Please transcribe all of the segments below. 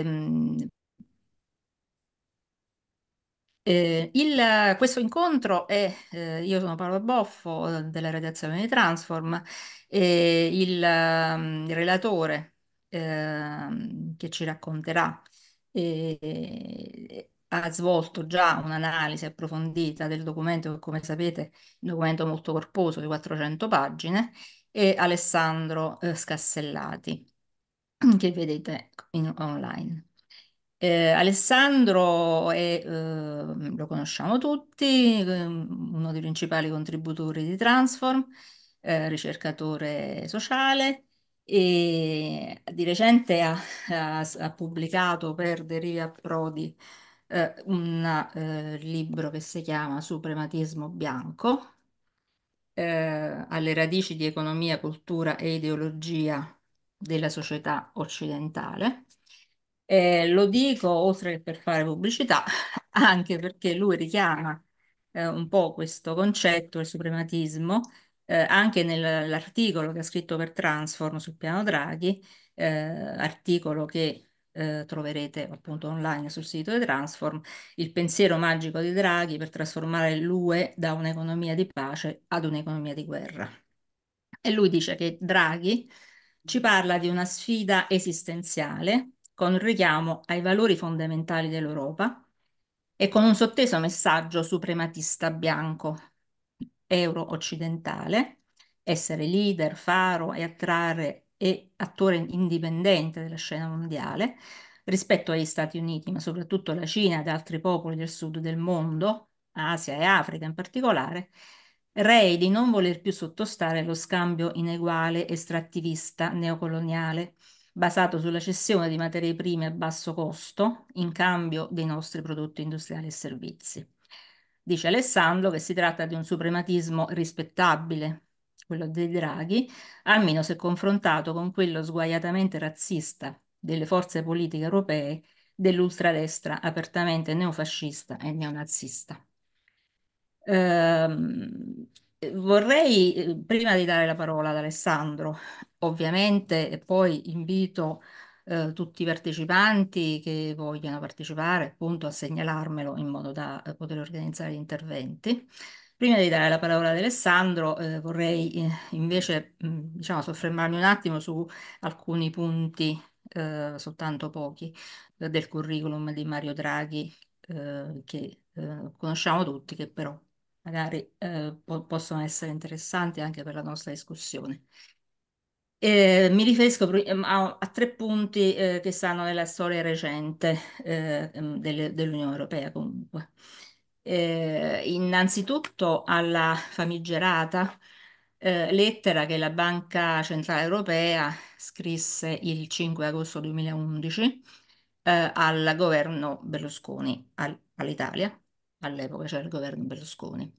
Ehm, eh, il, questo incontro è, eh, io sono Paolo Boffo della redazione di Transform, e il, um, mm, il relatore eh, che ci racconterà ha svolto già un'analisi approfondita del documento, che come sapete è un documento molto corposo di 400 pagine, e Alessandro eh, Scassellati. che vedete in, online. Eh, Alessandro è, eh, lo conosciamo tutti, ehm, uno dei principali contributori di Transform, eh, ricercatore sociale e di recente ha, ha, ha pubblicato per Deria Prodi eh, un eh, libro che si chiama Suprematismo bianco, eh, alle radici di economia, cultura e ideologia della società occidentale. Eh, lo dico oltre che per fare pubblicità, anche perché lui richiama eh, un po' questo concetto, il suprematismo, eh, anche nell'articolo che ha scritto per Transform sul piano Draghi, eh, articolo che eh, troverete appunto online sul sito di Transform, il pensiero magico di Draghi per trasformare l'UE da un'economia di pace ad un'economia di guerra. E lui dice che Draghi ci parla di una sfida esistenziale con un richiamo ai valori fondamentali dell'Europa e con un sotteso messaggio suprematista bianco, euro-occidentale, essere leader, faro e attrarre e attore indipendente della scena mondiale rispetto agli Stati Uniti, ma soprattutto alla Cina ed altri popoli del sud del mondo, Asia e Africa in particolare, rei di non voler più sottostare allo scambio ineguale estrattivista neocoloniale, basato sulla cessione di materie prime a basso costo in cambio dei nostri prodotti industriali e servizi. Dice Alessandro che si tratta di un suprematismo rispettabile, quello dei Draghi, almeno se confrontato con quello sguaiatamente razzista delle forze politiche europee dell'ultradestra apertamente neofascista e neonazista. Ehm, vorrei, eh, prima di dare la parola ad Alessandro, ovviamente, e poi invito eh, tutti i partecipanti che vogliono partecipare, appunto, a segnalarmelo in modo da eh, poter organizzare gli interventi. Prima di dare la parola ad Alessandro, eh, vorrei eh, invece, mh, mm, diciamo, soffermarmi un attimo su alcuni punti, eh, soltanto pochi, eh, del curriculum di Mario Draghi, eh, che eh, conosciamo tutti, che però magari eh, po possono essere interessanti anche per la nostra discussione. Eh, mi riferisco ehm, a, a tre punti eh, che stanno nella storia recente eh, ehm, dell'Unione Europea comunque. Eh, innanzitutto alla famigerata eh, lettera che la Banca Centrale Europea scrisse il 5 agosto 2011 al governo Berlusconi, al all'Italia, all'epoca c'era il governo Berlusconi.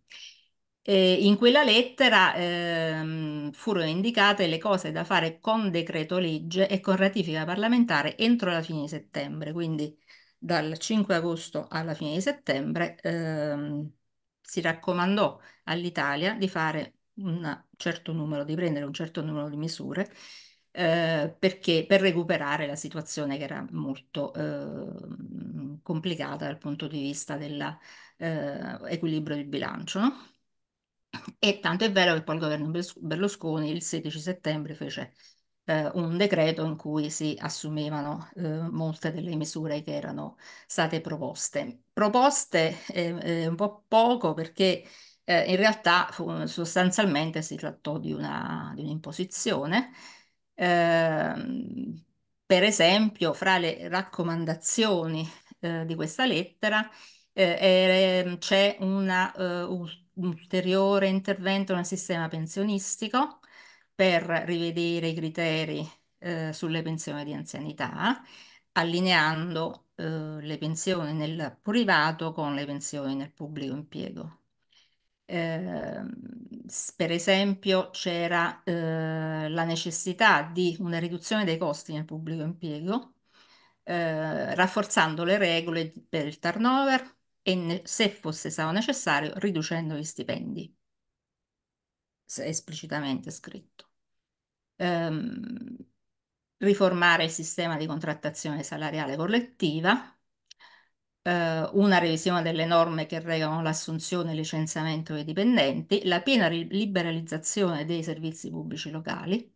E in quella lettera ehm, furono indicate le cose da fare con decreto legge e con ratifica parlamentare entro la fine di settembre, quindi dal 5 agosto alla fine di settembre ehm, si raccomandò all'Italia di fare un certo numero, di prendere un certo numero di misure eh, perché, per recuperare la situazione che era molto eh, complicata dal punto di vista dell'equilibrio eh, di bilancio. No? E tanto è vero che poi il governo Berlusconi il 16 settembre fece eh, un decreto in cui si assumevano eh, molte delle misure che erano state proposte. Proposte eh, eh, un po' poco perché eh, in realtà fu, sostanzialmente si trattò di, una, di un'imposizione eh, per esempio, fra le raccomandazioni eh, di questa lettera eh, c'è un eh, ulteriore intervento nel sistema pensionistico per rivedere i criteri eh, sulle pensioni di anzianità, allineando eh, le pensioni nel privato con le pensioni nel pubblico impiego. Eh, s- per esempio, c'era eh, la necessità di una riduzione dei costi nel pubblico impiego, eh, rafforzando le regole di- per il turnover e, ne- se fosse stato necessario, riducendo gli stipendi, se è esplicitamente scritto. Ehm, riformare il sistema di contrattazione salariale collettiva eh, una revisione delle norme che regolano l'assunzione, il licenziamento dei dipendenti, la piena liberalizzazione dei servizi pubblici locali,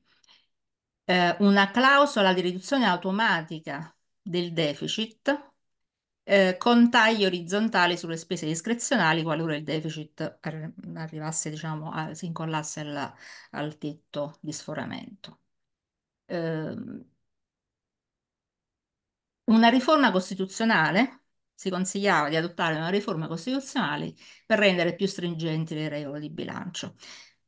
eh, una clausola di riduzione automatica del deficit eh, con tagli orizzontali sulle spese discrezionali qualora il deficit arrivasse, diciamo, a, si incollasse al, al tetto di sforamento. Eh, una riforma costituzionale si consigliava di adottare una riforma costituzionale per rendere più stringenti le regole di bilancio.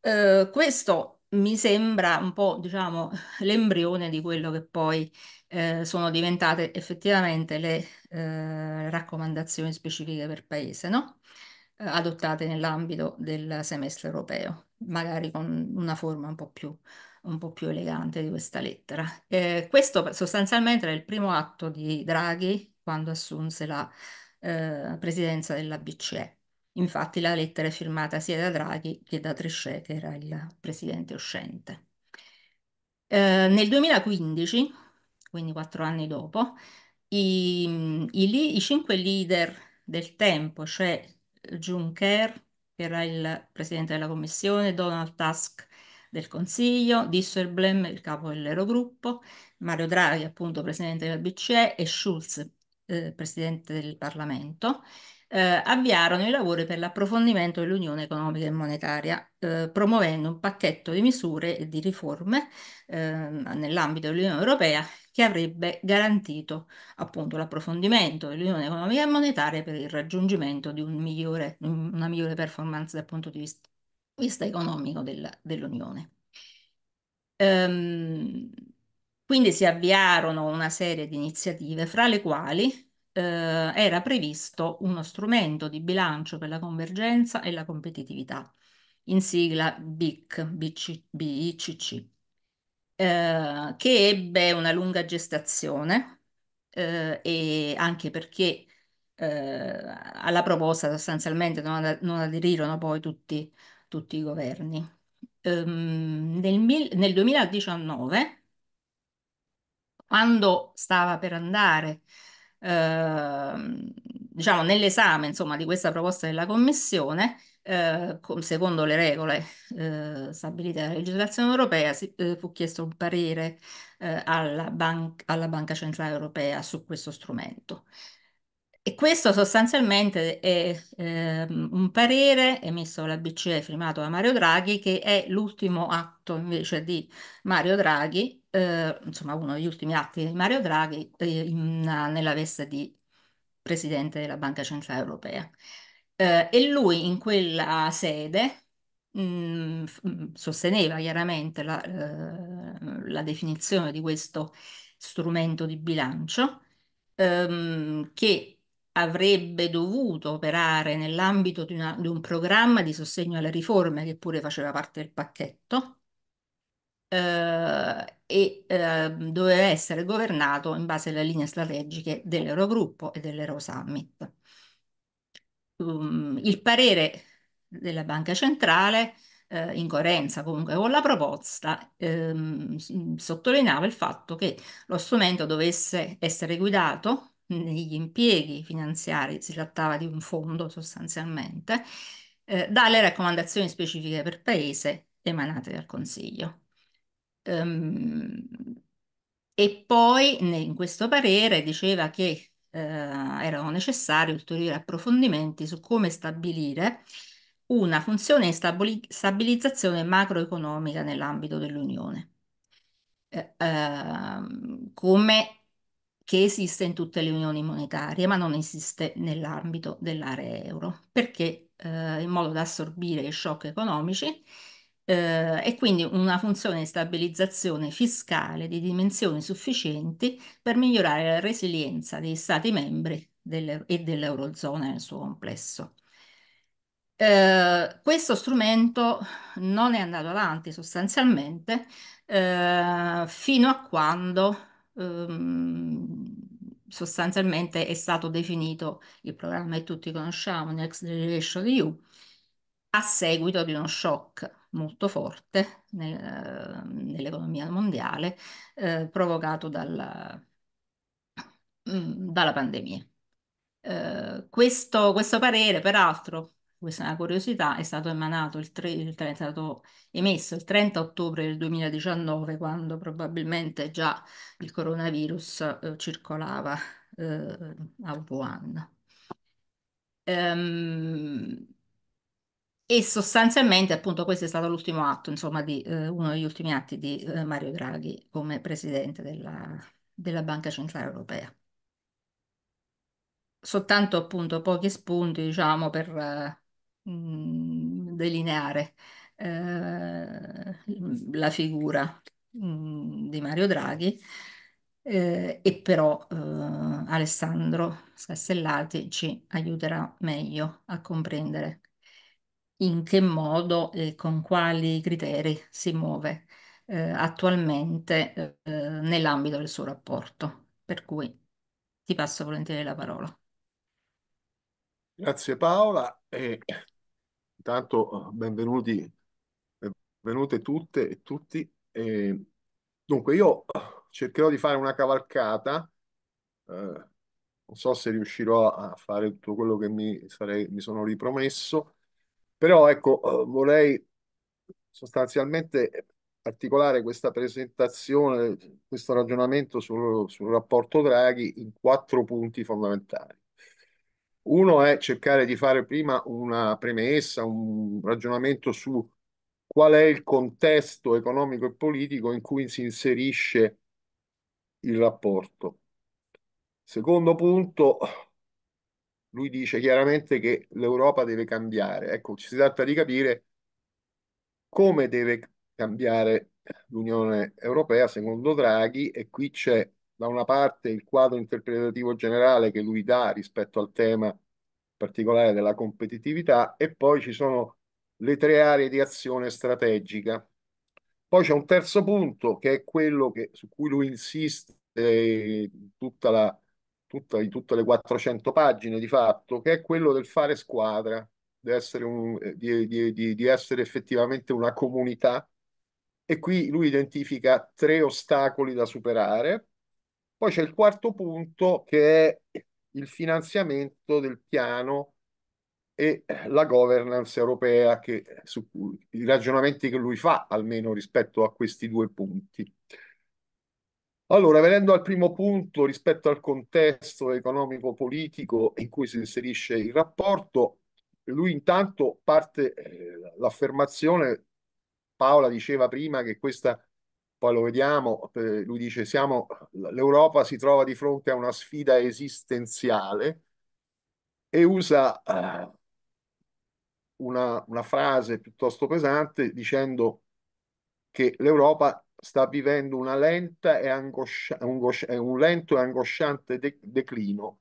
Eh, questo mi sembra un po', diciamo, l'embrione di quello che poi eh, sono diventate effettivamente le eh, raccomandazioni specifiche per paese, no? Eh, adottate nell'ambito del semestre europeo, magari con una forma un po' più, un po più elegante di questa lettera. Eh, questo sostanzialmente era il primo atto di Draghi quando assunse la eh, presidenza della BCE. Infatti la lettera è firmata sia da Draghi che da Trichet, che era il presidente uscente. Eh, nel 2015, quindi quattro anni dopo, i, i, i cinque leader del tempo, cioè Juncker, che era il presidente della Commissione, Donald Tusk del Consiglio, Disselblem, il capo dell'Eurogruppo, Mario Draghi, appunto presidente della BCE, e Schulz, eh, Presidente del Parlamento, eh, avviarono i lavori per l'approfondimento dell'Unione Economica e Monetaria, eh, promuovendo un pacchetto di misure e di riforme ehm, nell'ambito dell'Unione Europea che avrebbe garantito appunto l'approfondimento dell'Unione Economica e Monetaria per il raggiungimento di un migliore, una migliore performance dal punto di vista, vista economico del, dell'Unione. Um, quindi si avviarono una serie di iniziative, fra le quali eh, era previsto uno strumento di bilancio per la convergenza e la competitività, in sigla BIC, BC, BICC, eh, che ebbe una lunga gestazione eh, e anche perché eh, alla proposta sostanzialmente non, ad non aderirono poi tutti, tutti i governi. Ehm, nel, nel 2019 quando stava per andare, eh, diciamo, nell'esame, insomma, di questa proposta della Commissione, eh, secondo le regole eh, stabilite dalla legislazione europea, si, eh, fu chiesto un parere eh, alla, ban alla, Banca Centrale Europea su questo strumento. E questo sostanzialmente è ehm, un parere emesso dalla BCE firmato da Mario Draghi, che è l'ultimo atto invece di Mario Draghi eh, insomma uno degli ultimi atti di Mario Draghi eh, in, nella veste di presidente della Banca Centrale Europea. Eh, e lui in quella sede mh, mm, mm, sosteneva chiaramente la, eh, la, definizione di questo strumento di bilancio ehm, che avrebbe dovuto operare nell'ambito di, di un programma di sostegno alle riforme che pure faceva parte del pacchetto, eh, e eh, doveva essere governato in base alle linee strategiche dell'Eurogruppo e dell'Eurosummit. Um, il parere della Banca Centrale eh, in coerenza comunque con la proposta, ehm, sottolineava il fatto che lo strumento dovesse essere guidato negli impieghi finanziari, si trattava di un fondo sostanzialmente, eh, dalle raccomandazioni specifiche per paese emanate dal Consiglio. Um, e poi in questo parere diceva che eh, erano necessari ulteriori approfondimenti su come stabilire una funzione di stabili stabilizzazione macroeconomica nell'ambito dell'Unione, eh, eh, come che esiste in tutte le unioni monetarie, ma non esiste nell'ambito dell'area euro, perché eh, in modo da assorbire i shock economici eh, e quindi una funzione di stabilizzazione fiscale di dimensioni sufficienti per migliorare la resilienza degli Stati membri delle, e dell'Eurozona nel suo complesso. Eh, questo strumento non è andato avanti sostanzialmente eh, fino a quando ehm, sostanzialmente è stato definito il programma che tutti conosciamo, Next Generation EU, a seguito di uno shock molto forte nel, ehm, nell'economia mondiale eh, provocato dalla, mm, dalla pandemia. Eh, questo, questo, parere, peraltro, questa è una curiosità, è stato emanato il, tre, il tre, è stato emesso il 30 ottobre del 2019, quando probabilmente già il coronavirus eh, circolava eh, a Wuhan. Um, e sostanzialmente, appunto, questo è stato l'ultimo atto, insomma, di, eh, uno degli ultimi atti di eh, Mario Draghi come presidente della, della Banca Centrale Europea. Soltanto, appunto, pochi spunti, diciamo, per eh, mh, mm, delineare eh, la figura mh, mm, di Mario Draghi. Eh, e però eh, Alessandro Scassellati ci aiuterà meglio a comprendere in che modo e con quali criteri si muove eh, attualmente eh, nell'ambito del suo rapporto. Per cui ti passo volentieri la parola. Grazie Paola e intanto eh, benvenuti, benvenute tutte e tutti. E, dunque io eh, cercherò di fare una cavalcata, eh, non so se riuscirò a fare tutto quello che mi, sarei, mi sono ripromesso, però ecco, eh, vorrei sostanzialmente articolare questa presentazione, questo ragionamento sul, sul rapporto Draghi in quattro punti fondamentali. Uno è cercare di fare prima una premessa, un ragionamento su qual è il contesto economico e politico in cui si inserisce il rapporto. Secondo punto, lui dice chiaramente che l'Europa deve cambiare. Ecco, ci si tratta di capire come deve cambiare l'Unione Europea secondo Draghi e qui c'è da una parte il quadro interpretativo generale che lui dà rispetto al tema particolare della competitività e poi ci sono le tre aree di azione strategica. Poi c'è un terzo punto che è quello che, su cui lui insiste eh, tutta la tutta, di tutte le 400 pagine di fatto, che è quello del fare squadra, di essere, un, eh, di, di, di essere effettivamente una comunità. E qui lui identifica tre ostacoli da superare. Poi c'è il quarto punto che è il finanziamento del piano e la governance europea, che, su, i ragionamenti che lui fa almeno rispetto a questi due punti. Allora, venendo al primo punto, rispetto al contesto economico-politico in cui si inserisce il rapporto, lui intanto parte eh, l'affermazione, Paola diceva prima che questa, poi lo vediamo, eh, lui dice siamo, l'Europa si trova di fronte a una sfida esistenziale e usa eh, una, una frase piuttosto pesante dicendo che l'Europa sta vivendo un lento e angosciante de declino.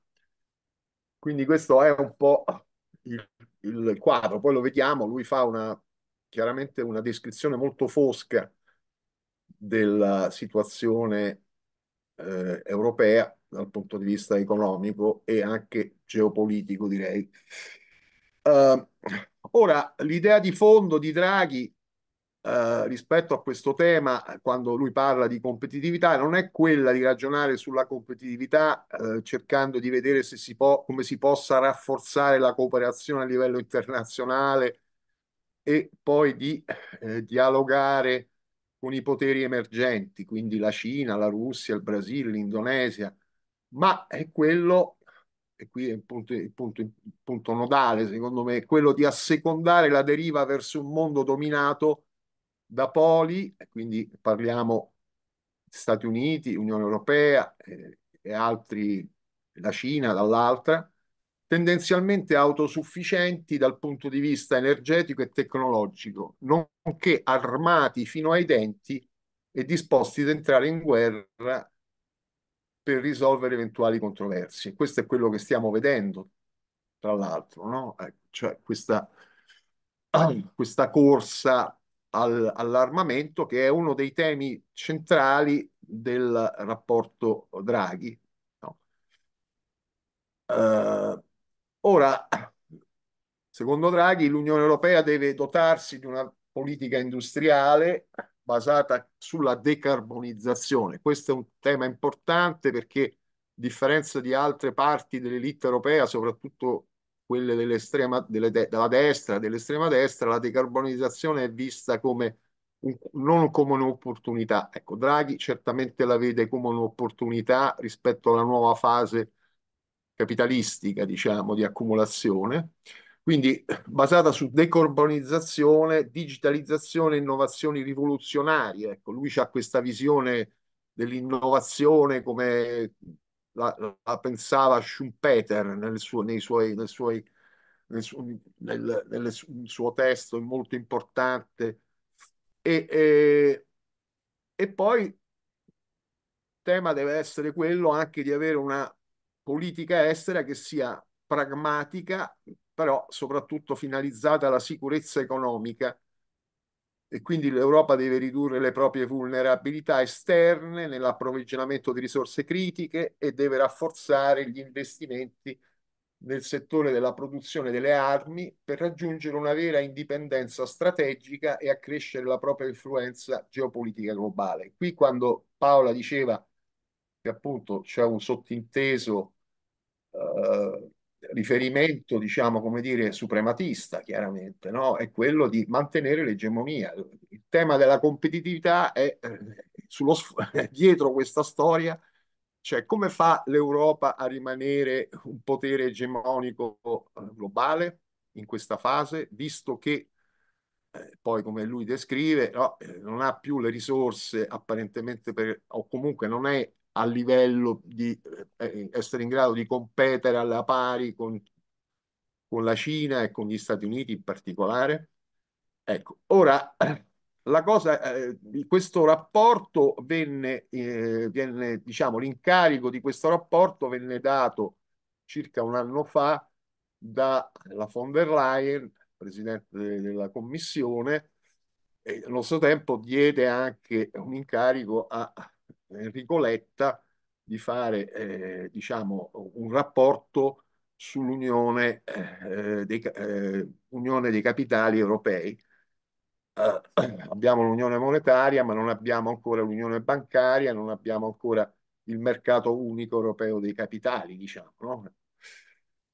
Quindi questo è un po' il, il, quadro. Poi lo vediamo, lui fa una, chiaramente una descrizione molto fosca della situazione eh, europea dal punto di vista economico e anche geopolitico, direi. Uh, ora, l'idea di fondo di Draghi eh, rispetto a questo tema, eh, quando lui parla di competitività, non è quella di ragionare sulla competitività eh, cercando di vedere se si può, come si possa rafforzare la cooperazione a livello internazionale e poi di eh, dialogare con i poteri emergenti, quindi la Cina, la Russia, il Brasile, l'Indonesia, ma è quello e qui è il punto, il, punto, il punto, nodale, secondo me, è quello di assecondare la deriva verso un mondo dominato da poli, quindi parliamo Stati Uniti, Unione Europea eh, e altri, la Cina dall'altra, tendenzialmente autosufficienti dal punto di vista energetico e tecnologico, nonché armati fino ai denti e disposti ad entrare in guerra per risolvere eventuali controversie. Questo è quello che stiamo vedendo, tra l'altro, no? Eh, cioè questa, questa corsa al, all'armamento, che è uno dei temi centrali del rapporto Draghi. No. Eh, ora, secondo Draghi, l'Unione Europea deve dotarsi di una politica industriale basata sulla decarbonizzazione. Questo è un tema importante perché, a differenza di altre parti dell'elite europea, soprattutto quelle dell'estrema, delle de- della destra, dell'estrema destra, la decarbonizzazione è vista come un, non come un'opportunità. Ecco, Draghi certamente la vede come un'opportunità rispetto alla nuova fase capitalistica, diciamo, di accumulazione. Quindi basata su decarbonizzazione, digitalizzazione, innovazioni rivoluzionarie. Ecco, lui ha questa visione dell'innovazione come la, la pensava Schumpeter nel suo, nei suoi, nei suoi, nel suo, nel, nel suo testo molto importante. E, e, e poi il tema deve essere quello anche di avere una politica estera che sia pragmatica, però soprattutto finalizzata alla sicurezza economica e quindi l'Europa deve ridurre le proprie vulnerabilità esterne nell'approvvigionamento di risorse critiche e deve rafforzare gli investimenti nel settore della produzione delle armi per raggiungere una vera indipendenza strategica e accrescere la propria influenza geopolitica globale. Qui quando Paola diceva che appunto c'è un sottinteso eh, riferimento, diciamo, come dire, suprematista, chiaramente, no? è quello di mantenere l'egemonia. Il tema della competitività è eh, sullo, dietro questa storia, cioè come fa l'Europa a rimanere un potere egemonico eh, globale in questa fase, visto che eh, poi come lui descrive, no, non ha più le risorse apparentemente per, o comunque non è a livello di eh, eh, essere in grado di competere alla pari con, con la Cina e con gli Stati Uniti in particolare. Ecco, ora la cosa, eh, questo rapporto venne, eh, venne diciamo, l'incarico di questo rapporto venne dato circa un anno fa dalla von der Leyen, presidente della commissione, e allo stesso tempo diede anche un incarico a Enrico Letta di fare eh, diciamo, un rapporto sull'Unione eh, dei, eh, dei, capitali europei. Eh, abbiamo l'Unione monetaria, ma non abbiamo ancora l'Unione bancaria, non abbiamo ancora il mercato unico europeo dei capitali, diciamo. No?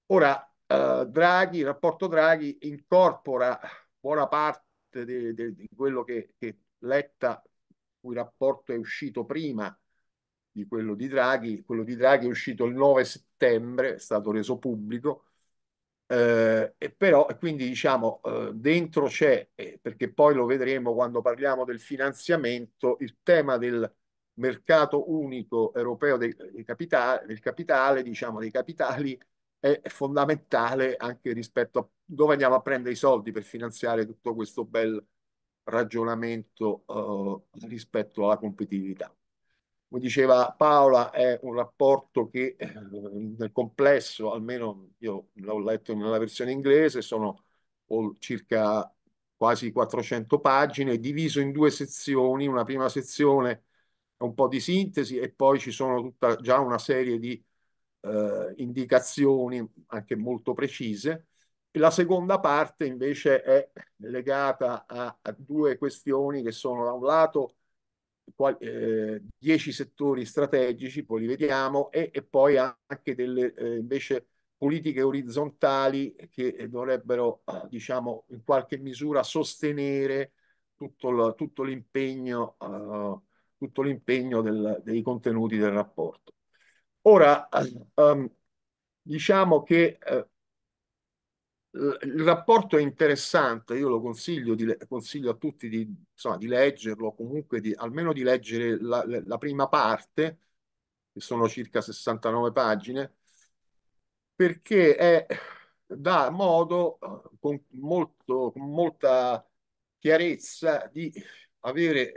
Ora, eh, Draghi, il rapporto Draghi incorpora buona parte di, di quello che, che Letta cui rapporto è uscito prima di quello di Draghi, quello di Draghi è uscito il 9 settembre, è stato reso pubblico, eh, e però e quindi diciamo eh, dentro c'è, eh, perché poi lo vedremo quando parliamo del finanziamento, il tema del mercato unico europeo dei, dei capitali, del capitale, diciamo dei capitali, è fondamentale anche rispetto a dove andiamo a prendere i soldi per finanziare tutto questo bel ragionamento eh, rispetto alla competitività. Come diceva Paola, è un rapporto che nel eh, complesso, almeno io l'ho letto nella versione inglese, sono circa quasi 400 pagine, diviso in due sezioni, una prima sezione è un po' di sintesi e poi ci sono tutta, già una serie di eh, indicazioni anche molto precise la seconda parte invece è legata a, a due questioni che sono da un lato quali, eh, dieci settori strategici, poi li vediamo, e, e poi anche delle eh, invece politiche orizzontali che dovrebbero, diciamo, in qualche misura sostenere tutto, l'impegno, eh, tutto l'impegno del, dei contenuti del rapporto. Ora, um, diciamo che uh, il rapporto è interessante, io lo consiglio, di, consiglio a tutti di, insomma, di leggerlo, comunque di, almeno di leggere la, la, prima parte, che sono circa 69 pagine, perché è, dà modo con, molto, con molta chiarezza di avere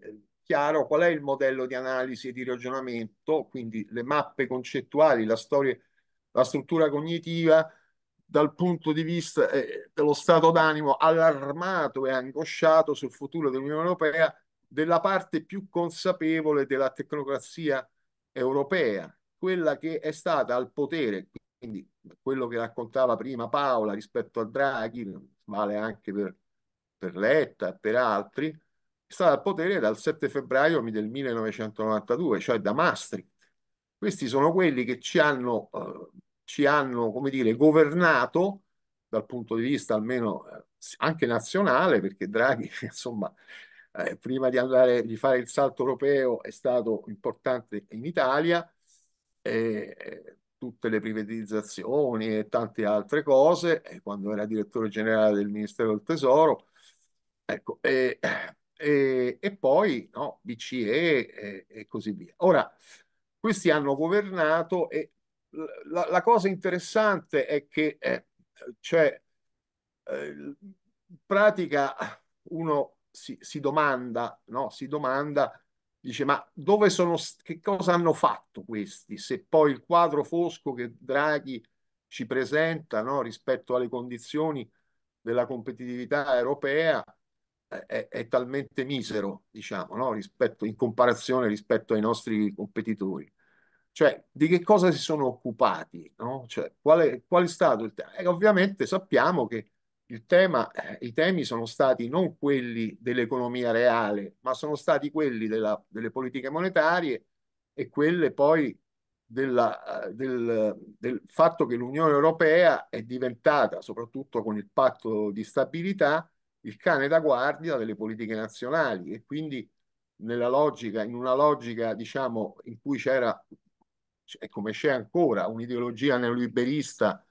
eh, chiaro qual è il modello di analisi e di ragionamento, quindi le mappe concettuali, la storia, la struttura cognitiva dal punto di vista eh, dello stato d'animo allarmato e angosciato sul futuro dell'Unione Europea della parte più consapevole della tecnocrazia europea, quella che è stata al potere, quindi quello che raccontava prima Paola rispetto a Draghi, vale anche per, per Letta e per altri, è stata al potere dal 7 febbraio del 1992, cioè da Maastricht. Questi sono quelli che ci hanno eh, ci hanno, come dire, governato dal punto di vista almeno eh, anche nazionale, perché Draghi, insomma, eh, prima di andare di fare il salto europeo è stato importante in Italia, eh, tutte le privatizzazioni e tante altre cose, eh, quando era direttore generale del Ministero del Tesoro, ecco, e poi no, BCE e, e così via. Ora, questi hanno governato e la, la, cosa interessante è che eh, cioè, eh, in pratica uno si, si domanda, no? si domanda, dice ma dove sono, che cosa hanno fatto questi se poi il quadro fosco che Draghi ci presenta no? rispetto alle condizioni della competitività europea è, è talmente misero, diciamo, no? rispetto, in comparazione rispetto ai nostri competitori. Cioè, di che cosa si sono occupati? No? Cioè, qual, è, qual, è, stato il tema? E eh, ovviamente sappiamo che il tema, eh, i temi sono stati non quelli dell'economia reale, ma sono stati quelli della, delle politiche monetarie e quelle poi della, eh, del, del fatto che l'Unione Europea è diventata, soprattutto con il patto di stabilità, il cane da guardia delle politiche nazionali e quindi nella logica, in una logica diciamo in cui c'era e come c'è ancora un'ideologia neoliberista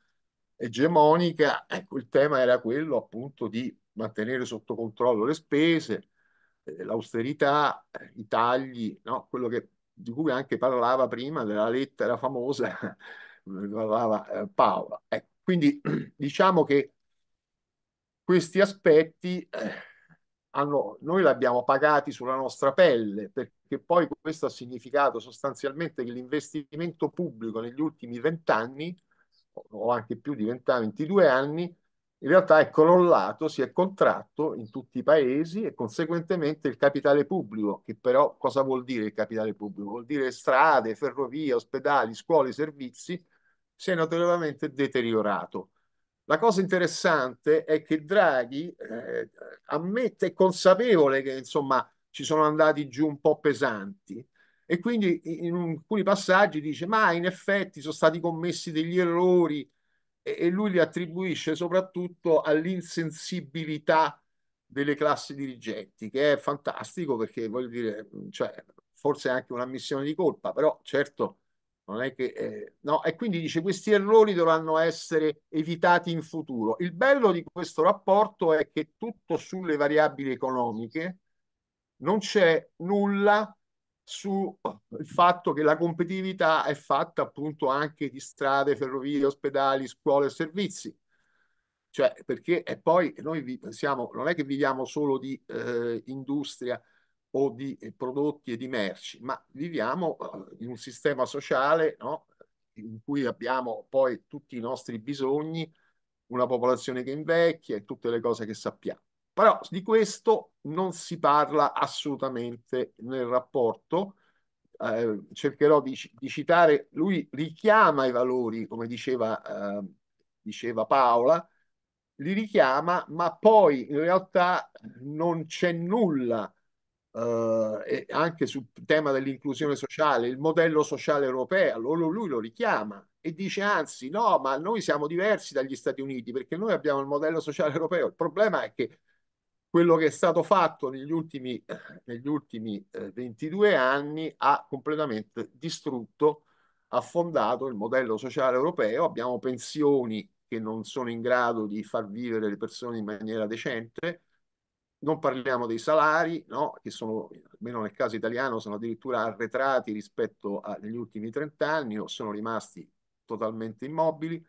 egemonica, ecco il tema era quello appunto di mantenere sotto controllo le spese, eh, l'austerità, i tagli, no? quello che, di cui anche parlava prima della lettera famosa, parlava eh, Paola. Ecco, quindi diciamo che questi aspetti... Eh, hanno, ah, noi l'abbiamo pagati sulla nostra pelle, perché poi questo ha significato sostanzialmente che l'investimento pubblico negli ultimi vent'anni, o anche più di vent'anni, 22 anni, in realtà è crollato, si è contratto in tutti i paesi e conseguentemente il capitale pubblico, che però cosa vuol dire il capitale pubblico? Vuol dire strade, ferrovie, ospedali, scuole, servizi, si è notevolmente deteriorato. La cosa interessante è che Draghi eh, ammette, è consapevole che insomma ci sono andati giù un po' pesanti e quindi in alcuni passaggi dice ma in effetti sono stati commessi degli errori e, e lui li attribuisce soprattutto all'insensibilità delle classi dirigenti, che è fantastico perché voglio dire, cioè, forse è anche una missione di colpa, però certo non è che, eh, no, e quindi dice questi errori dovranno essere evitati in futuro. Il bello di questo rapporto è che tutto sulle variabili economiche non c'è nulla sul oh, fatto che la competitività è fatta appunto anche di strade, ferrovie, ospedali, scuole e servizi. Cioè, perché e poi noi siamo, non è che viviamo solo di eh, industria, o di eh, prodotti e di merci, ma viviamo eh, in un sistema sociale no? in cui abbiamo poi tutti i nostri bisogni, una popolazione che invecchia e tutte le cose che sappiamo. Però di questo non si parla assolutamente nel rapporto. Eh, cercherò di, di, citare, lui richiama i valori, come diceva, eh, diceva Paola, li richiama, ma poi in realtà non c'è nulla eh, anche sul tema dell'inclusione sociale, il modello sociale europeo, lo, lui lo richiama e dice anzi no, ma noi siamo diversi dagli Stati Uniti perché noi abbiamo il modello sociale europeo. Il problema è che quello che è stato fatto negli ultimi, negli ultimi eh, 22 anni ha completamente distrutto, affondato il modello sociale europeo. Abbiamo pensioni che non sono in grado di far vivere le persone in maniera decente, non parliamo dei salari, no? che sono, almeno nel caso italiano, sono addirittura arretrati rispetto agli ultimi 30 anni o sono rimasti totalmente immobili.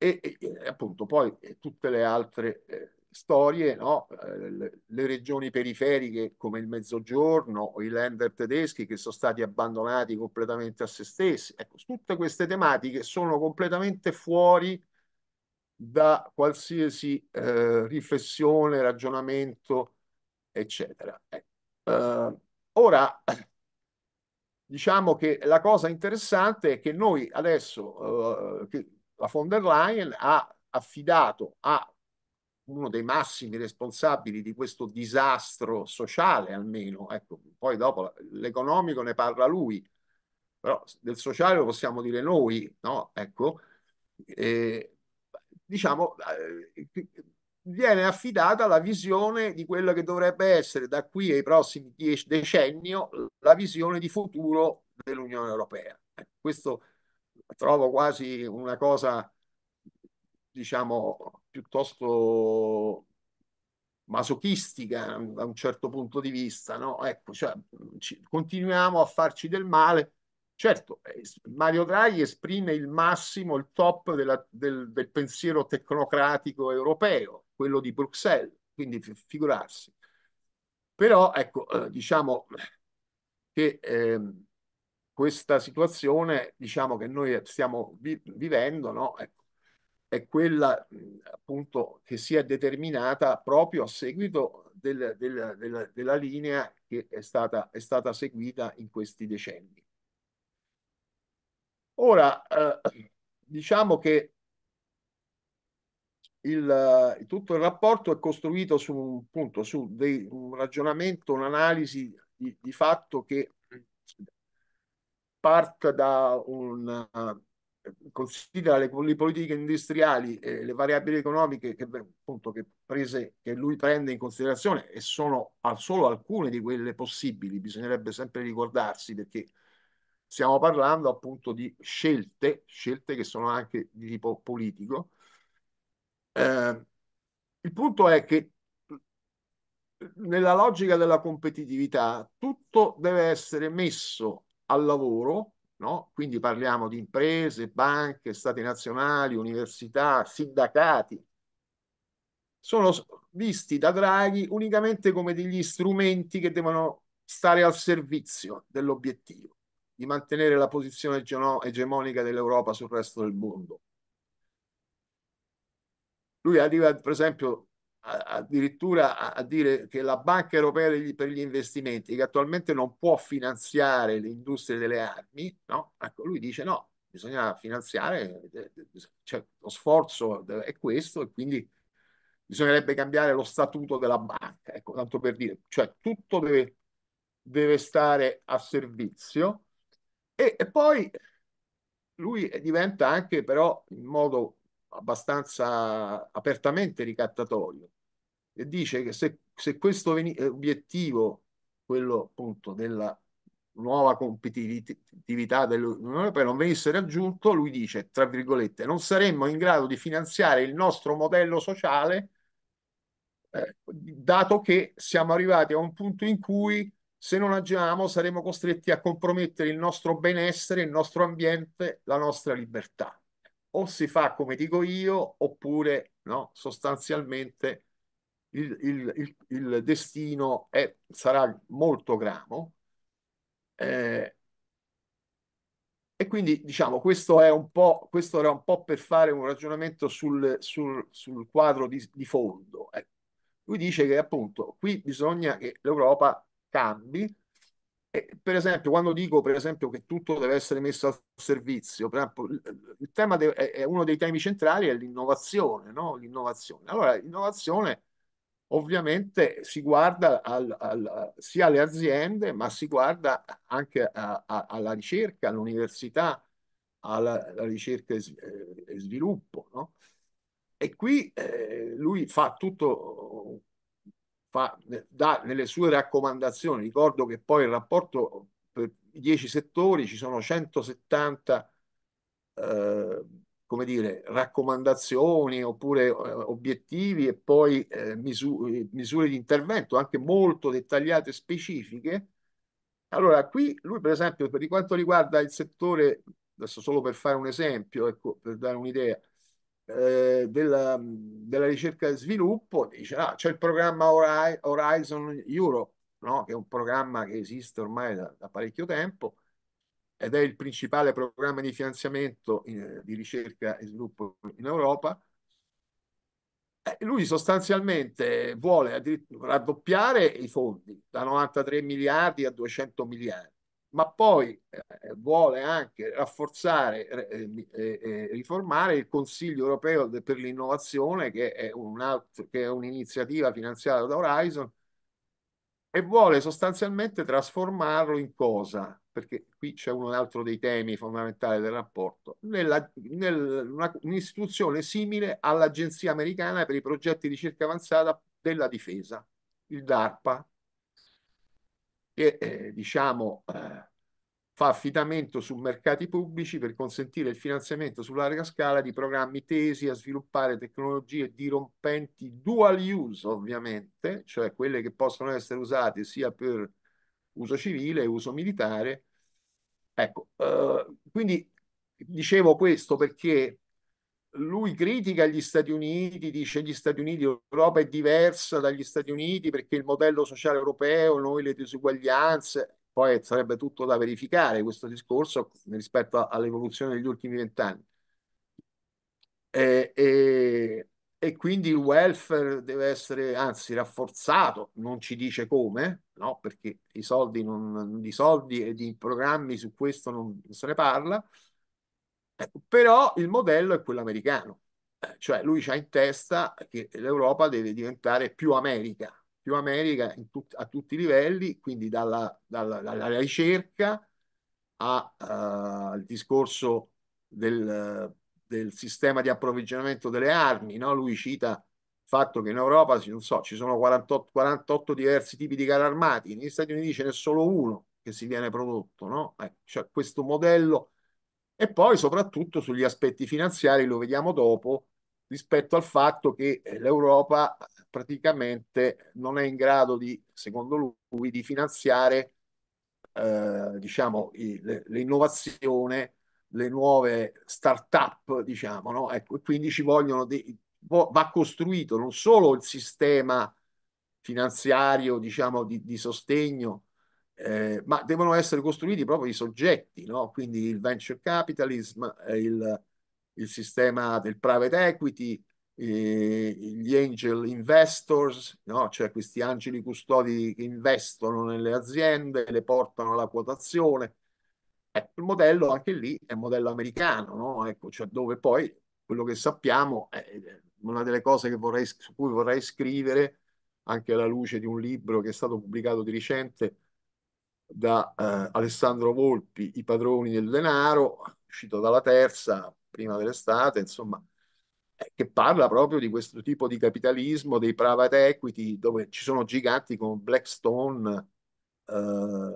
E, e, appunto poi eh, tutte le altre eh, storie, no? Eh, le, le, regioni periferiche come il Mezzogiorno o i lender tedeschi che sono stati abbandonati completamente a se stessi. Ecco, tutte queste tematiche sono completamente fuori da qualsiasi eh, riflessione, ragionamento, eccetera. Eh, eh ora, diciamo che la cosa interessante è che noi adesso, eh, che la von der Leyen ha affidato a uno dei massimi responsabili di questo disastro sociale, almeno, ecco, poi dopo l'economico ne parla lui, però del sociale lo possiamo dire noi, no? Ecco, eh, diciamo, eh, viene affidata la visione di quella che dovrebbe essere da qui ai prossimi dieci decenni la visione di futuro dell'Unione Europea. Ecco, questo trovo quasi una cosa, diciamo, piuttosto masochistica da un certo punto di vista, no? Ecco, cioè, continuiamo a farci del male Certo, eh, Mario Draghi esprime il massimo, il top della, del, del, pensiero tecnocratico europeo, quello di Bruxelles, quindi figurarsi. Però ecco, eh, diciamo che eh, questa situazione diciamo, che noi stiamo vi vivendo no? ecco, è quella appunto che si è determinata proprio a seguito del, del, della linea che è stata, è stata seguita in questi decenni. Ora, eh, diciamo che il, eh, tutto il rapporto è costruito su un su dei, un ragionamento, un'analisi di, di, fatto che parte da un uh, considera le, le, politiche industriali e le variabili economiche che, appunto, che, prese, che lui prende in considerazione e sono al, solo alcune di quelle possibili, bisognerebbe sempre ricordarsi perché Stiamo parlando appunto di scelte, scelte che sono anche di tipo politico. Eh, il punto è che nella logica della competitività tutto deve essere messo al lavoro, no? quindi parliamo di imprese, banche, stati nazionali, università, sindacati, sono visti da Draghi unicamente come degli strumenti che devono stare al servizio dell'obiettivo di mantenere la posizione egemonica dell'Europa sul resto del mondo. Lui arriva, per esempio, a, addirittura a, a, dire che la Banca Europea degli, per gli investimenti, che attualmente non può finanziare le industrie delle armi, no? ecco, lui dice no, bisogna finanziare, eh, eh, cioè, lo sforzo è questo e quindi bisognerebbe cambiare lo statuto della banca, ecco, tanto per dire, cioè tutto deve, deve stare a servizio e, e poi lui diventa anche però in modo abbastanza apertamente ricattatorio e dice che se, se questo eh, obiettivo, quello appunto della nuova competitività dell'Unione Europea non venisse raggiunto, lui dice, tra virgolette, non saremmo in grado di finanziare il nostro modello sociale eh, dato che siamo arrivati a un punto in cui se non agiamo saremo costretti a compromettere il nostro benessere, il nostro ambiente, la nostra libertà. O si fa come dico io, oppure no, sostanzialmente il, il, il, il destino è, sarà molto gramo. Eh, e quindi diciamo questo è un po', questo era un po' per fare un ragionamento sul, sul, sul quadro di, di fondo. Eh. Lui dice che appunto qui bisogna che l'Europa cambi. E per esempio, quando dico per esempio, che tutto deve essere messo al servizio, per esempio, il tema è uno dei temi centrali è l'innovazione, no? l'innovazione. Allora, l'innovazione ovviamente si guarda al, al, sia alle aziende, ma si guarda anche a, a, alla ricerca, all'università, alla, alla ricerca e, sviluppo. No? E qui eh, lui fa tutto fa, dà nelle sue raccomandazioni, ricordo che poi il rapporto per i 10 settori ci sono 170 eh, come dire, raccomandazioni oppure eh, obiettivi e poi eh, misu misure di intervento anche molto dettagliate e specifiche. Allora, qui lui, per esempio, per quanto riguarda il settore, adesso solo per fare un esempio, ecco, per dare un'idea, eh, della, della, ricerca e sviluppo dice ah, c'è il programma Horizon Europe, no? che è un programma che esiste ormai da, da parecchio tempo ed è il principale programma di finanziamento in, eh, di ricerca e sviluppo in Europa. lui sostanzialmente vuole raddoppiare i fondi da 93 miliardi a 200 miliardi ma poi eh, vuole anche rafforzare e eh, eh, eh, riformare il Consiglio europeo per l'innovazione, che è, un altro, che è un'iniziativa finanziata da Horizon, e vuole sostanzialmente trasformarlo in cosa? Perché qui c'è un altro dei temi fondamentali del rapporto, nella, nel, una, un'istituzione simile all'Agenzia americana per i progetti di ricerca avanzata della difesa, il DARPA, che eh, diciamo eh, fa affidamento su mercati pubblici per consentire il finanziamento su larga scala di programmi tesi a sviluppare tecnologie dirompenti dual use ovviamente, cioè quelle che possono essere usate sia per uso civile, uso militare. Ecco, eh, quindi dicevo questo perché lui critica gli Stati Uniti, dice gli Stati Uniti, l'Europa è diversa dagli Stati Uniti perché il modello sociale europeo, noi le disuguaglianze, poi sarebbe tutto da verificare questo discorso rispetto all'evoluzione degli ultimi vent'anni. E, e, e, quindi il welfare deve essere anzi rafforzato, non ci dice come, no? perché i soldi, non, di soldi e di programmi su questo non se ne parla però il modello è quello americano, eh, cioè lui ha in testa che l'Europa deve diventare più America, più America tut- a tutti i livelli, quindi dalla, dalla, dalla ricerca eh, al uh, discorso del, del, sistema di approvvigionamento delle armi, no? lui cita il fatto che in Europa so, ci sono 48, 48, diversi tipi di carri armati, negli Stati Uniti ce n'è solo uno che si viene prodotto, no? eh, cioè questo modello e poi soprattutto sugli aspetti finanziari, lo vediamo dopo, rispetto al fatto che eh, l'Europa praticamente non è in grado di, secondo lui, di finanziare eh, diciamo, l'innovazione, le nuove start-up, diciamo, no? ecco, quindi ci vogliono dei, va costruito non solo il sistema finanziario, diciamo, di, di sostegno, eh, ma devono essere costruiti proprio i soggetti, no? quindi il venture capitalism, eh, il, il sistema del private equity, eh, gli angel investors, no? cioè questi angeli custodi che investono nelle aziende, le portano alla quotazione. Eh, il modello anche lì è un modello americano, no? ecco, cioè dove poi quello che sappiamo è una delle cose vorrei, su cui vorrei scrivere anche alla luce di un libro che è stato pubblicato di recente da eh, Alessandro Volpi, I padroni del denaro, uscito dalla terza prima dell'estate, insomma, eh, che parla proprio di questo tipo di capitalismo, dei private equity, dove ci sono giganti come Blackstone, eh,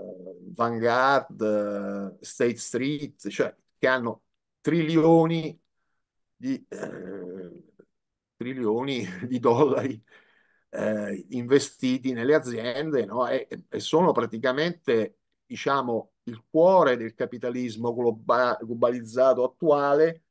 Vanguard, eh, State Street, cioè che hanno trilioni di, eh, trilioni di dollari eh, investiti nelle aziende no? e, e, sono praticamente diciamo, il cuore del capitalismo globa- globalizzato attuale.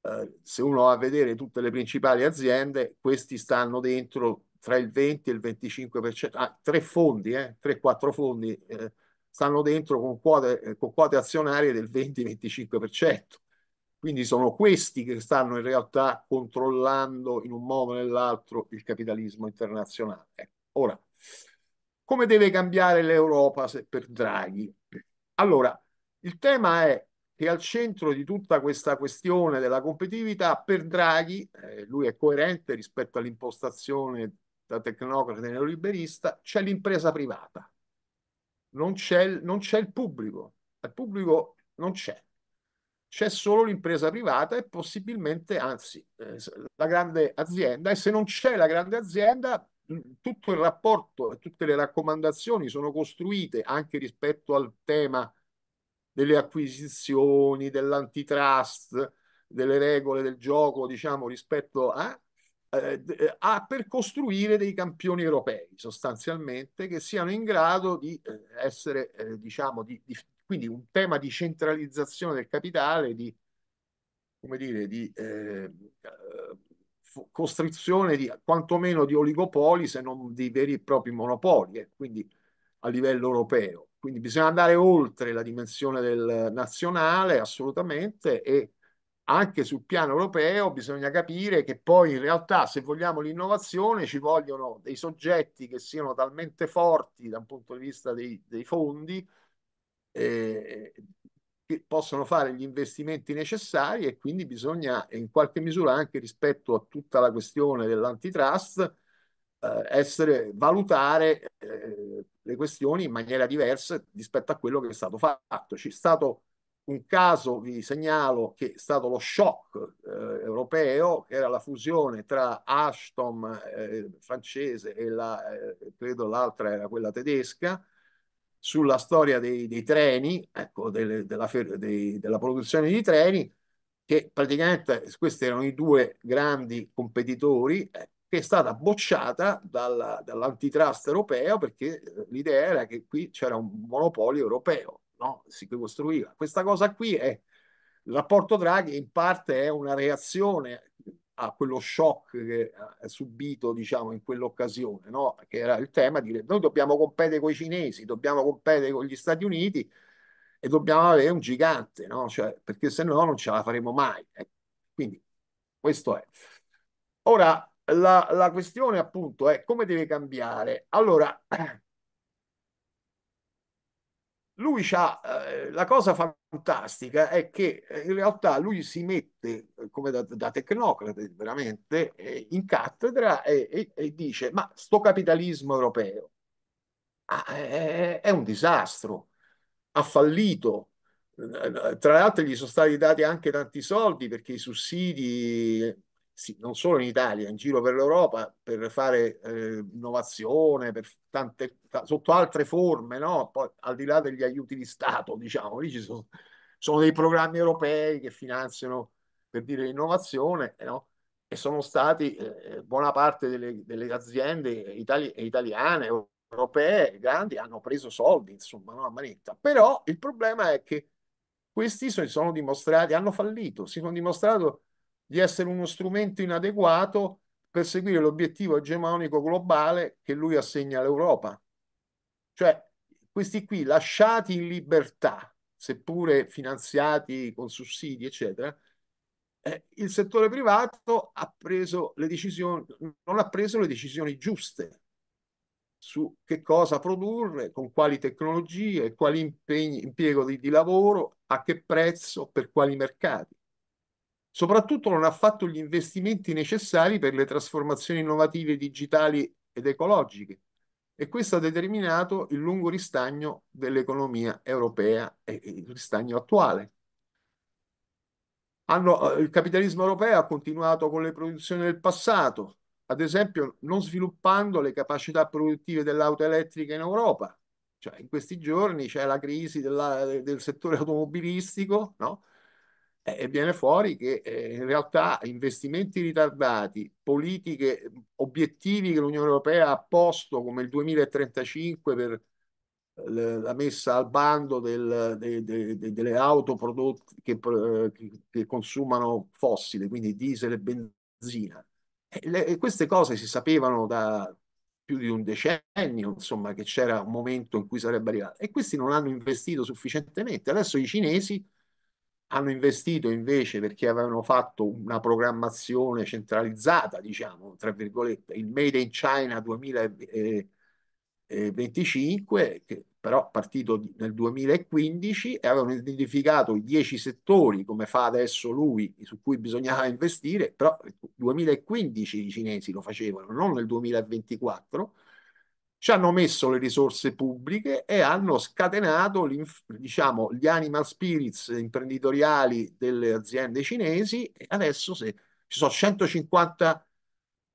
Eh, se uno va a vedere tutte le principali aziende, questi stanno dentro tra il 20 e il 25%, ah, tre fondi, eh, tre, quattro fondi eh, stanno dentro con quote, con quote azionarie del 20-25%. Quindi sono questi che stanno in realtà controllando in un modo o nell'altro il capitalismo internazionale. Ecco, ora, come deve cambiare l'Europa per Draghi? Allora, il tema è che al centro di tutta questa questione della competitività per Draghi, eh, lui è coerente rispetto all'impostazione da tecnocrate neoliberista, c'è l'impresa privata, non c'è, non c'è il pubblico, il pubblico non c'è c'è solo l'impresa privata e possibilmente, anzi, eh, la grande azienda. E se non c'è la grande azienda, mm, tutto il rapporto e tutte le raccomandazioni sono costruite anche rispetto al tema delle acquisizioni, dell'antitrust, delle regole del gioco, diciamo, rispetto a, eh, eh, a per costruire dei campioni europei sostanzialmente che siano in grado di essere, diciamo, di, di quindi un tema di centralizzazione del capitale, di, come dire, di eh, eh costrizione di, quantomeno di oligopoli se non di veri e propri monopoli, eh, quindi a livello europeo. Quindi bisogna andare oltre la dimensione del nazionale assolutamente e anche sul piano europeo bisogna capire che poi in realtà se vogliamo l'innovazione ci vogliono dei soggetti che siano talmente forti da un punto di vista dei, dei fondi eh, possono fare gli investimenti necessari e quindi bisogna in qualche misura anche rispetto a tutta la questione dell'antitrust eh, essere, valutare eh, le questioni in maniera diversa rispetto a quello che è stato fatto. C'è stato un caso, vi segnalo, che è stato lo shock eh, europeo, che era la fusione tra Ashton eh, francese e la, eh, credo l'altra era quella tedesca, sulla storia dei, dei treni, ecco, delle, della, dei, della produzione di treni, che praticamente questi erano i due grandi competitori, eh, che è stata bocciata dalla, dall'antitrust europeo perché eh, l'idea era che qui c'era un monopolio europeo, no? si costruiva. Questa cosa qui è il rapporto Draghi in parte è una reazione a quello shock che ha subito diciamo in quell'occasione no? che era il tema di dire noi dobbiamo competere con i cinesi dobbiamo competere con gli Stati Uniti e dobbiamo avere un gigante no? cioè, perché se no non ce la faremo mai eh. quindi questo è ora la, la questione appunto è come deve cambiare allora lui c'ha eh, la cosa fantastica è che eh, in realtà lui si mette eh, come da, da tecnocrate veramente eh, in cattedra e, e, e, dice ma sto capitalismo europeo ah, è, è, un disastro ha fallito tra l'altro gli sono stati dati anche tanti soldi perché i sussidi sì, non solo in Italia, in giro per l'Europa, per fare eh, innovazione, per tante, t- sotto altre forme, no? Poi, al di là degli aiuti di Stato, diciamo, lì ci sono, sono dei programmi europei che finanziano, per dire, l'innovazione, eh, no? E sono stati eh, buona parte delle, delle aziende itali- italiane, europee, grandi, hanno preso soldi, insomma, no? a manetta. Però il problema è che questi si sono, sono dimostrati, hanno fallito, si sono dimostrati di essere uno strumento inadeguato per seguire l'obiettivo egemonico globale che lui assegna all'Europa. Cioè, questi qui lasciati in libertà, seppure finanziati con sussidi, eccetera, eh, il settore privato ha preso le decisioni, non ha preso le decisioni giuste su che cosa produrre, con quali tecnologie, quali impegni, impiego di, di lavoro, a che prezzo, per quali mercati. Soprattutto non ha fatto gli investimenti necessari per le trasformazioni innovative digitali ed ecologiche e questo ha determinato il lungo ristagno dell'economia europea e il ristagno attuale. Hanno, eh, il capitalismo europeo ha continuato con le produzioni del passato, ad esempio non sviluppando le capacità produttive dell'auto elettrica in Europa. Cioè, in questi giorni c'è la crisi della, del settore automobilistico, no? Eh, e viene fuori che eh, in realtà investimenti ritardati, politiche, obiettivi che l'Unione Europea ha posto come il 2035 per eh, la messa al bando del, de, de, de, delle auto prodotte che, eh, che, consumano fossile, quindi diesel e benzina. E, le, e queste cose si sapevano da più di un decennio, insomma, che c'era un momento in cui sarebbe arrivato. E questi non hanno investito sufficientemente. Adesso i cinesi hanno investito invece perché avevano fatto una programmazione centralizzata, diciamo, tra virgolette, il Made in China 2025, che però partito nel 2015, e avevano identificato i 10 settori, come fa adesso lui, su cui bisognava investire, però nel 2015 i cinesi lo facevano, non nel 2024 ci hanno messo le risorse pubbliche e hanno scatenato diciamo, gli animal spirits imprenditoriali delle aziende cinesi e adesso se ci sono 150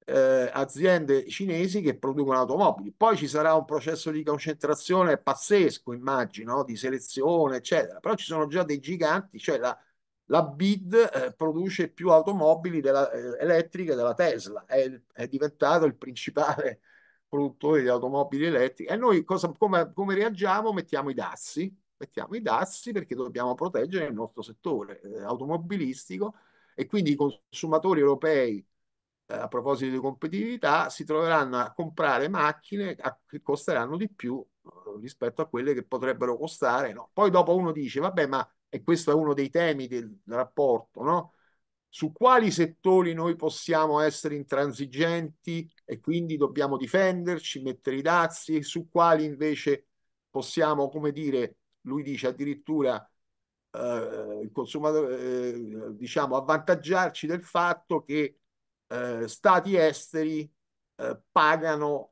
eh, aziende cinesi che producono automobili. Poi ci sarà un processo di concentrazione pazzesco, immagino, di selezione, eccetera. Però ci sono già dei giganti, cioè la, la BID eh, produce più automobili della, eh, elettriche della Tesla, è, è diventato il principale produttori di automobili elettriche. E noi cosa, come, come reagiamo? Mettiamo i dazi, mettiamo i dazi perché dobbiamo proteggere il nostro settore eh, automobilistico e quindi i consumatori europei eh, a proposito di competitività si troveranno a comprare macchine a, che costeranno di più eh, rispetto a quelle che potrebbero costare. No? Poi dopo uno dice, vabbè, ma e questo è uno dei temi del rapporto, no? su quali settori noi possiamo essere intransigenti e quindi dobbiamo difenderci, mettere i dazi, e su quali invece possiamo, come dire, lui dice addirittura eh, il consumatore, eh, diciamo, avvantaggiarci del fatto che eh, stati esteri eh, pagano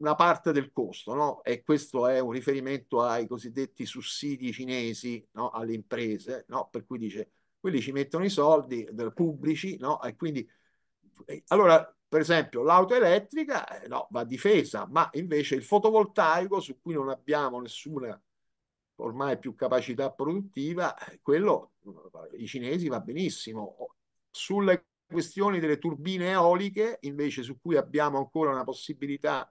una parte del costo, no? E questo è un riferimento ai cosiddetti sussidi cinesi, no? Alle imprese, no? Per cui dice quelli ci mettono i soldi pubblici, no? E quindi, eh, allora, per esempio, l'auto elettrica eh, no, va difesa, ma invece il fotovoltaico, su cui non abbiamo nessuna ormai più capacità produttiva, eh, quello i cinesi va benissimo. Sulle questioni delle turbine eoliche, invece, su cui abbiamo ancora una possibilità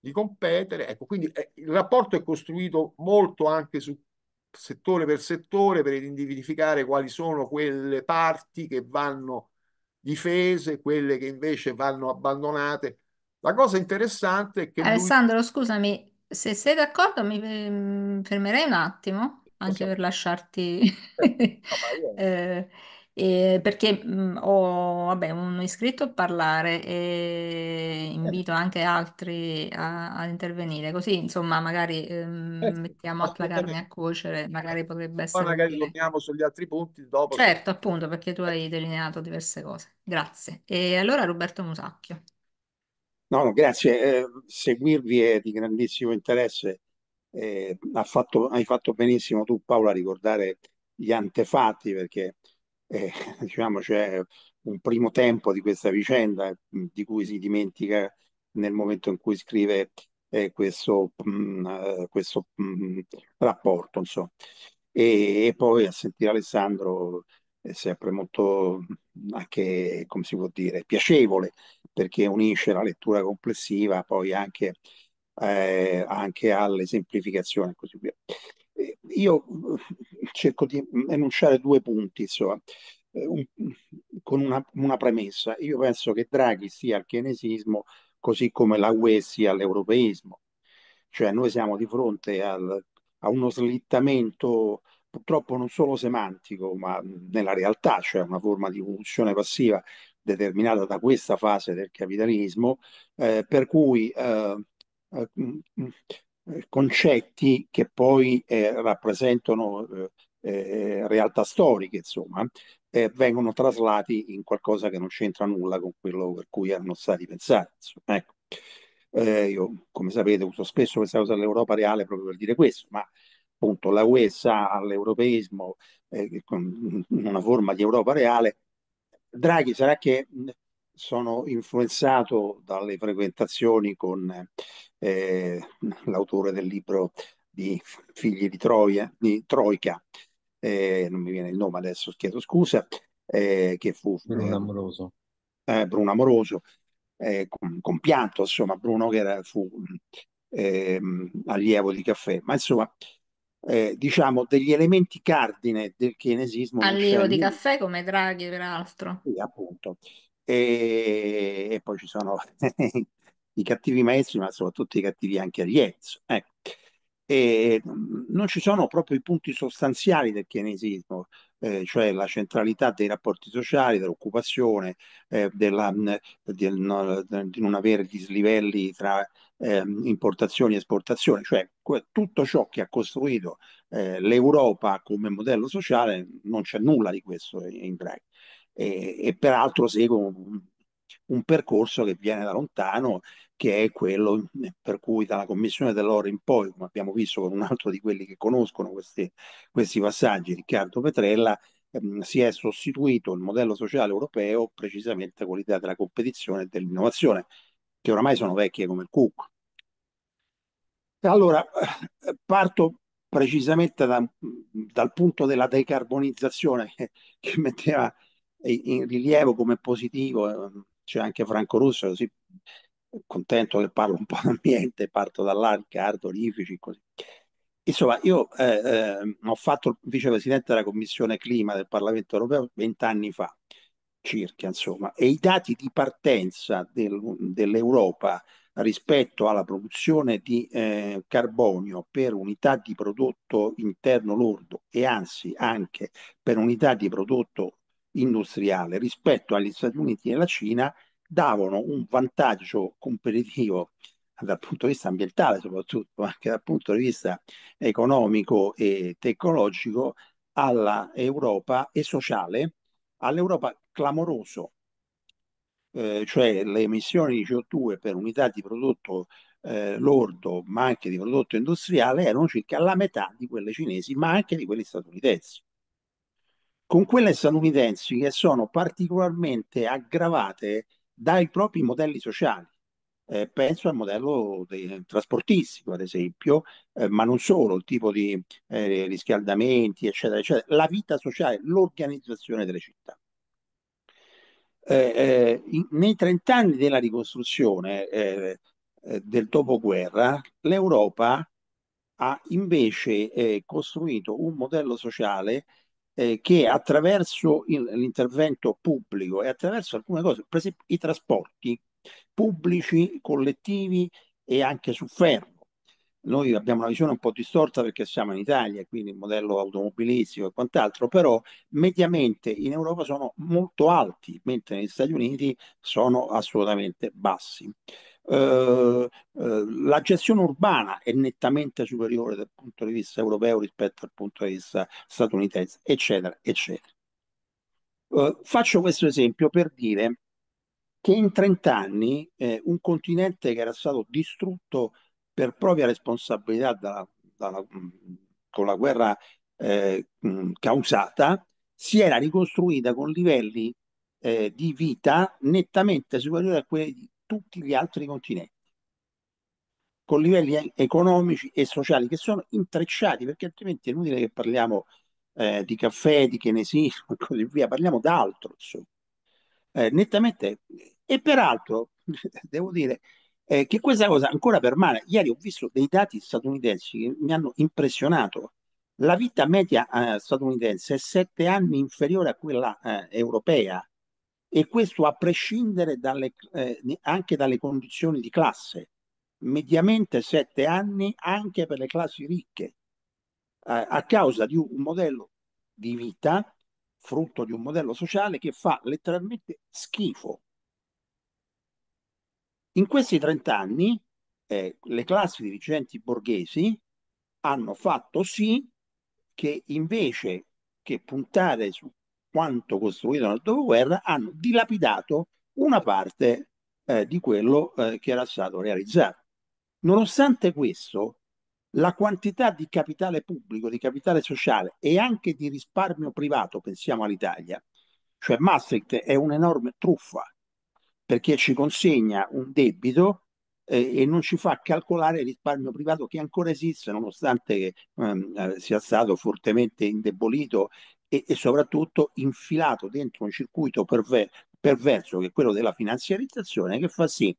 di competere, ecco, quindi eh, il rapporto è costruito molto anche su settore per settore per identificare quali sono quelle parti che vanno difese, quelle che invece vanno abbandonate. La cosa interessante è che Alessandro, lui... scusami, se sei d'accordo mi mm, fermerei un attimo, anche per lasciarti... eh, eh, perché mhmm, ho vabbè, un iscritto a parlare e certo. invito anche altri a, ad intervenire, così insomma magari eh ehm, mettiamo la carne a cuocere, magari potrebbe Poi essere magari utile. torniamo sugli altri punti dopo. Certo, appunto, perché tu hai delineato diverse cose. Grazie. E allora Roberto Musacchio. No, no, grazie. Eh, seguirvi è di grandissimo interesse. Eh, ha fatto- hai fatto benissimo tu, Paola, a ricordare gli antefatti, perché eh, diciamo c'è un primo tempo di questa vicenda mm, di cui si dimentica nel momento in cui scrive eh, questo, mh, mm, eh, questo mh, mm, rapporto. Insomma. E, e, poi a sentire Alessandro è sempre molto anche, come si può dire, piacevole perché unisce la lettura complessiva poi anche, eh, anche all'esemplificazione e così via. Eh, io eh, cerco di enunciare due punti, insomma, eh, un, con una, una premessa. Io penso che Draghi sia al chinesismo così come la UE sia all'europeismo. Cioè noi siamo di fronte al, a uno slittamento purtroppo non solo semantico, ma nella realtà, cioè una forma di evoluzione passiva determinata da questa fase del capitalismo, eh, per cui eh, eh, concetti che poi eh, rappresentano eh, eh, realtà storiche, insomma, eh, vengono traslati in qualcosa che non c'entra nulla con quello per cui erano stati pensati. Insomma. Ecco. Eh, io, come sapete, uso spesso questa cosa dell'Europa reale proprio per dire questo, ma appunto la UE sa all'europeismo con una forma di Europa reale. Draghi sarà che sono influenzato dalle frequentazioni con eh, l'autore del libro di Figli di Troia, di Troica, eh, non mi viene il nome adesso, chiedo scusa, eh, che fu Bruno eh, Amoroso. Eh, Bruno Amoroso, eh, compianto, con insomma, Bruno che era, fu ehm, allievo di Caffè, ma insomma, eh, diciamo, degli elementi cardine del chinesismo. Allievo di Caffè come Draghi, peraltro. Sì, appunto. E, e poi ci sono i cattivi maestri, ma soprattutto i cattivi anche a Rienzo. Ecco. E non ci sono proprio i punti sostanziali del chinesismo, eh, cioè la centralità dei rapporti sociali, dell'occupazione, eh, della, mm, del, no, di non avere dislivelli tra eh, importazioni e esportazioni, cioè tutto ciò che ha costruito eh, l'Europa come modello sociale, non c'è nulla di questo in Draghi. E, e peraltro seguo un percorso che viene da lontano, che è quello per cui dalla commissione dell'oro in poi, come abbiamo visto con un altro di quelli che conoscono questi, questi passaggi, Riccardo Petrella, ehm, si è sostituito il modello sociale europeo precisamente con l'idea della competizione e dell'innovazione, che oramai sono vecchie come il Cook. Allora, eh, parto precisamente da, dal punto della decarbonizzazione che, che metteva in rilievo come positivo ehm, c'è anche Franco Russo, così contento che parlo un po' d'ambiente, parto dall'Arca, Ardo orifici, così. Insomma, io eh, eh, ho fatto il vicepresidente della Commissione Clima del Parlamento europeo vent'anni fa, circa, insomma, e i dati di partenza del, dell'Europa rispetto alla produzione di eh, carbonio per unità di prodotto interno lordo e anzi anche per unità di prodotto industriale rispetto agli Stati Uniti e alla Cina davano un vantaggio competitivo dal punto di vista ambientale soprattutto, ma anche dal punto di vista economico e tecnologico all'Europa e sociale, all'Europa clamoroso, eh, cioè le emissioni di CO2 per unità di prodotto eh, lordo, ma anche di prodotto industriale, erano circa la metà di quelle cinesi, ma anche di quelle statunitensi con quelle statunitensi che sono particolarmente aggravate dai propri modelli sociali. Eh, penso al modello de- trasportistico, ad esempio, eh, ma non solo, il tipo di eh, riscaldamenti, eccetera, eccetera, la vita sociale, l'organizzazione delle città. Eh, eh, in, nei trent'anni della ricostruzione eh, del dopoguerra, l'Europa ha invece eh, costruito un modello sociale eh, che attraverso il, l'intervento pubblico e attraverso alcune cose, per esempio i trasporti pubblici, collettivi e anche su ferro. Noi abbiamo una visione un po' distorta perché siamo in Italia, quindi il modello automobilistico e quant'altro, però mediamente in Europa sono molto alti, mentre negli Stati Uniti sono assolutamente bassi. Eh, eh, la gestione urbana è nettamente superiore dal punto di vista europeo rispetto al punto di vista statunitense, eccetera, eccetera. Eh, faccio questo esempio per dire che in 30 anni eh, un continente che era stato distrutto per propria responsabilità dalla, dalla, mm, con la guerra eh, mm, causata, si era ricostruita con livelli eh, di vita nettamente superiori a quelli tutti gli altri continenti, con livelli economici e sociali che sono intrecciati, perché altrimenti è inutile che parliamo eh, di caffè, di chinesismo e così via, parliamo d'altro, insomma. Eh, nettamente, e peraltro, devo dire, eh, che questa cosa ancora permane. Ieri ho visto dei dati statunitensi che mi hanno impressionato. La vita media eh, statunitense è sette anni inferiore a quella eh, europea e questo a prescindere dalle, eh, anche dalle condizioni di classe, mediamente sette anni anche per le classi ricche, eh, a causa di un modello di vita, frutto di un modello sociale che fa letteralmente schifo. In questi 30 anni eh, le classi dirigenti borghesi hanno fatto sì che invece che puntare su quanto costruito nel dopoguerra, hanno dilapidato una parte eh, di quello eh, che era stato realizzato. Nonostante questo, la quantità di capitale pubblico, di capitale sociale e anche di risparmio privato, pensiamo all'Italia, cioè Maastricht è un'enorme truffa perché ci consegna un debito eh, e non ci fa calcolare il risparmio privato che ancora esiste nonostante ehm, eh, sia stato fortemente indebolito e, e soprattutto infilato dentro un circuito perver- perverso che è quello della finanziarizzazione che fa sì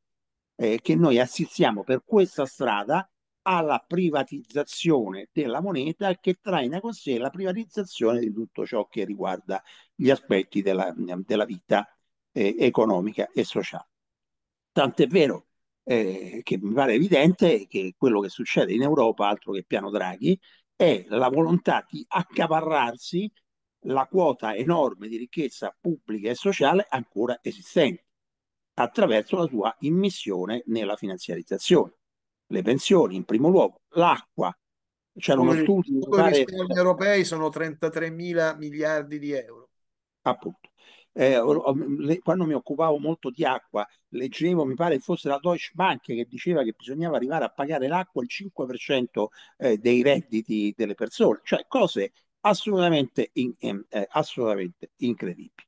eh, che noi assistiamo per questa strada alla privatizzazione della moneta che traina con sé la privatizzazione di tutto ciò che riguarda gli aspetti della, della vita eh, economica e sociale. Tant'è vero eh, che mi pare evidente che quello che succede in Europa, altro che piano Draghi, è la volontà di accaparrarsi la quota enorme di ricchezza pubblica e sociale ancora esistente attraverso la sua immissione nella finanziarizzazione. Le pensioni in primo luogo, l'acqua. C'erano Come studi... I pare... risparmi europei sono 33 mila miliardi di euro. Appunto. Eh, quando mi occupavo molto di acqua, leggevo, mi pare fosse la Deutsche Bank che diceva che bisognava arrivare a pagare l'acqua il 5% eh, dei redditi delle persone, cioè cose assolutamente, in, eh, assolutamente incredibili.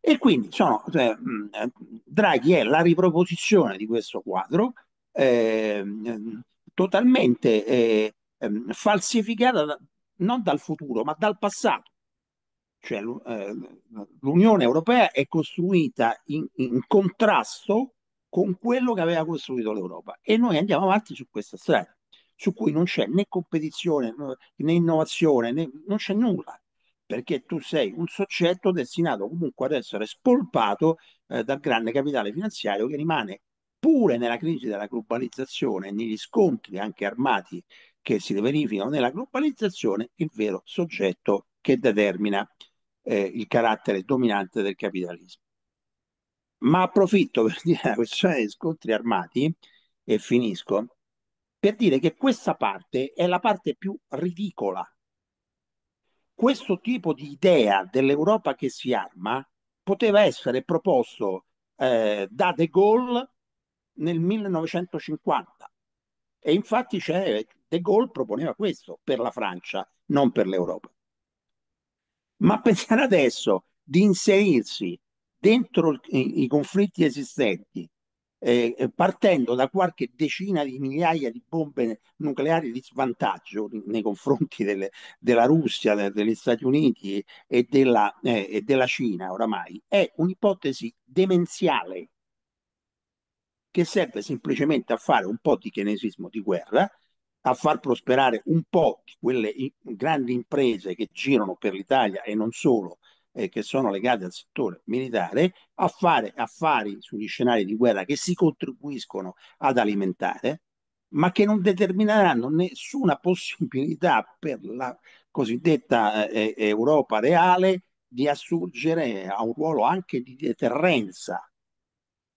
E quindi sono, cioè, mm, eh, Draghi è la riproposizione di questo quadro eh, totalmente eh, mm, falsificata da, non dal futuro ma dal passato. Cioè, eh, l'Unione Europea è costruita in, in contrasto con quello che aveva costruito l'Europa e noi andiamo avanti su questa strada su cui non c'è né competizione né innovazione, né, non c'è nulla, perché tu sei un soggetto destinato comunque ad essere spolpato eh, dal grande capitale finanziario che rimane pure nella crisi della globalizzazione, negli scontri anche armati che si verificano nella globalizzazione, il vero soggetto che determina eh, il carattere dominante del capitalismo. Ma approfitto per dire la questione degli scontri armati e finisco, per dire che questa parte è la parte più ridicola. Questo tipo di idea dell'Europa che si arma poteva essere proposto eh, da De Gaulle nel 1950 e infatti c'è, De Gaulle proponeva questo per la Francia, non per l'Europa. Ma pensare adesso di inserirsi dentro i conflitti esistenti eh, eh, partendo da qualche decina di migliaia di bombe nucleari di svantaggio nei confronti delle, della Russia, de, degli Stati Uniti e della, eh, e della Cina oramai, è un'ipotesi demenziale che serve semplicemente a fare un po' di chinesismo di guerra, a far prosperare un po' di quelle grandi imprese che girano per l'Italia e non solo, eh, che sono legate al settore militare a fare affari sugli scenari di guerra che si contribuiscono ad alimentare, ma che non determineranno nessuna possibilità per la cosiddetta eh, eh Europa reale di assurgere a un ruolo anche di deterrenza.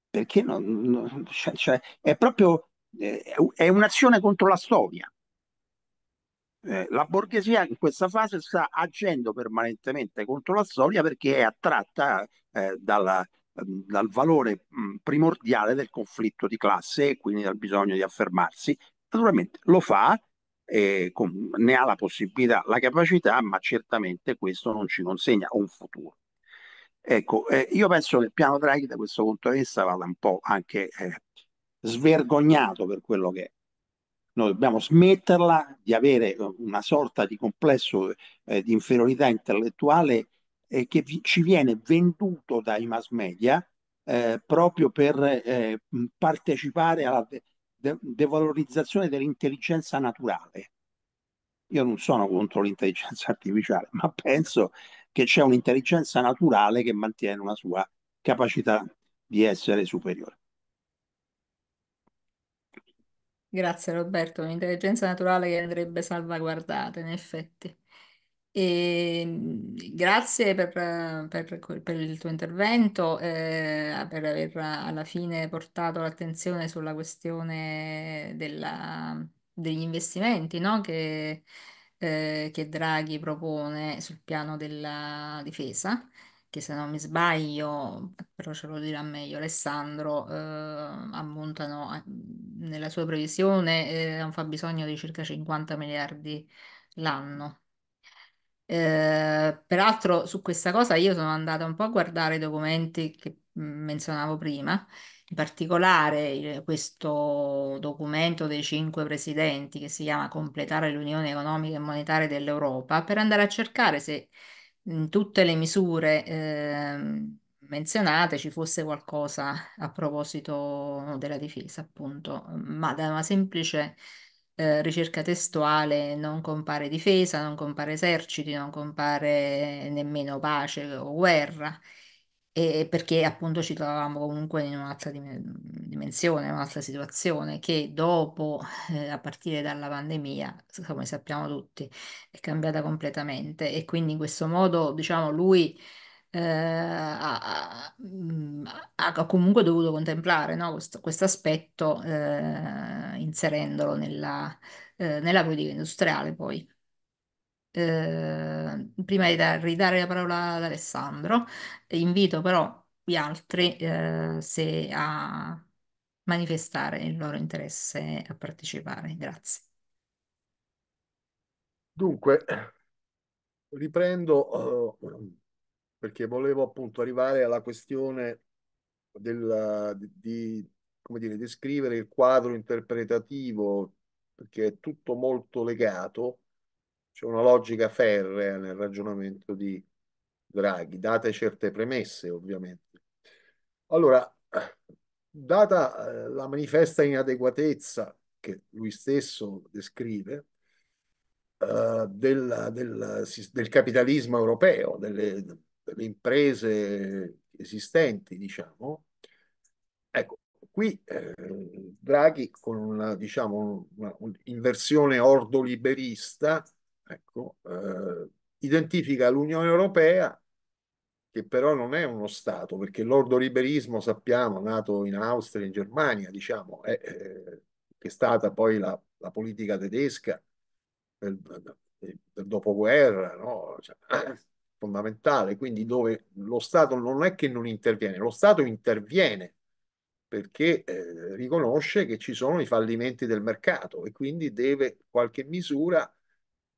Perché non, non, cioè, cioè, è proprio eh, è un'azione contro la storia. Eh, la borghesia in questa fase sta agendo permanentemente contro la storia perché è attratta eh, dalla, ehm, dal valore mh, primordiale del conflitto di classe e quindi dal bisogno di affermarsi. Naturalmente lo fa, eh, con, ne ha la possibilità, la capacità, ma certamente questo non ci consegna un futuro. Ecco, eh, io penso che il piano Draghi da questo punto di vista vada un po' anche eh, svergognato per quello che è. Noi dobbiamo smetterla di avere eh, una sorta di complesso eh, di inferiorità intellettuale eh, che vi, ci viene venduto dai mass media eh, proprio per eh, partecipare alla de- de- devalorizzazione dell'intelligenza naturale. Io non sono contro l'intelligenza artificiale, ma penso che c'è un'intelligenza naturale che mantiene una sua capacità di essere superiore. Grazie Roberto, un'intelligenza naturale che andrebbe salvaguardata, in effetti. E, ehm, grazie per, per, per, il tuo intervento, eh, per aver alla fine portato l'attenzione sulla questione della, degli investimenti, no? che, eh, che Draghi propone sul piano della difesa che se non mi sbaglio, però ce lo dirà meglio Alessandro, eh, ammontano a- nella sua previsione eh, a un fabbisogno di circa 50 miliardi l'anno. Eh, peraltro su questa cosa io sono andata un po' a guardare i documenti che menzionavo prima, in particolare questo documento dei cinque presidenti che si chiama Completare l'Unione Economica e Monetaria dell'Europa, per andare a cercare se in tutte le misure eh, menzionate ci fosse qualcosa a proposito della difesa, appunto, ma da una semplice eh, ricerca testuale non compare difesa, non compare eserciti, non compare nemmeno pace o guerra e perché appunto ci trovavamo comunque in un'altra dimensione, un'altra situazione che dopo, eh, a partire dalla pandemia, come sappiamo tutti, è cambiata completamente e quindi in questo modo, diciamo, lui eh, ha, ha, mm, comunque dovuto contemplare no, questo, aspetto eh, inserendolo nella, eh, nella politica industriale poi. Ehm, prima di ridare la parola ad Alessandro, invito però gli altri eh, se a manifestare il loro interesse a partecipare. Grazie. Dunque, riprendo uh, perché volevo appunto arrivare alla questione del, di, come dire, descrivere il quadro interpretativo, perché è tutto molto legato c'è una logica ferrea nel ragionamento di Draghi, date certe premesse ovviamente. Allora, data eh, la manifesta inadeguatezza che lui stesso descrive, eh, del, del, del, capitalismo europeo, delle, delle imprese esistenti, diciamo, ecco, qui eh, Draghi con una, diciamo, una, un'inversione ordoliberista ecco, eh, identifica l'Unione Europea, che però non è uno Stato, perché l'ordoliberismo, sappiamo, nato in Austria, in Germania, diciamo, è, eh, che è stata poi la, la politica tedesca del, del dopoguerra, no? cioè, fondamentale, quindi dove lo Stato non è che non interviene, lo Stato interviene perché eh, riconosce che ci sono i fallimenti del mercato e quindi deve in qualche misura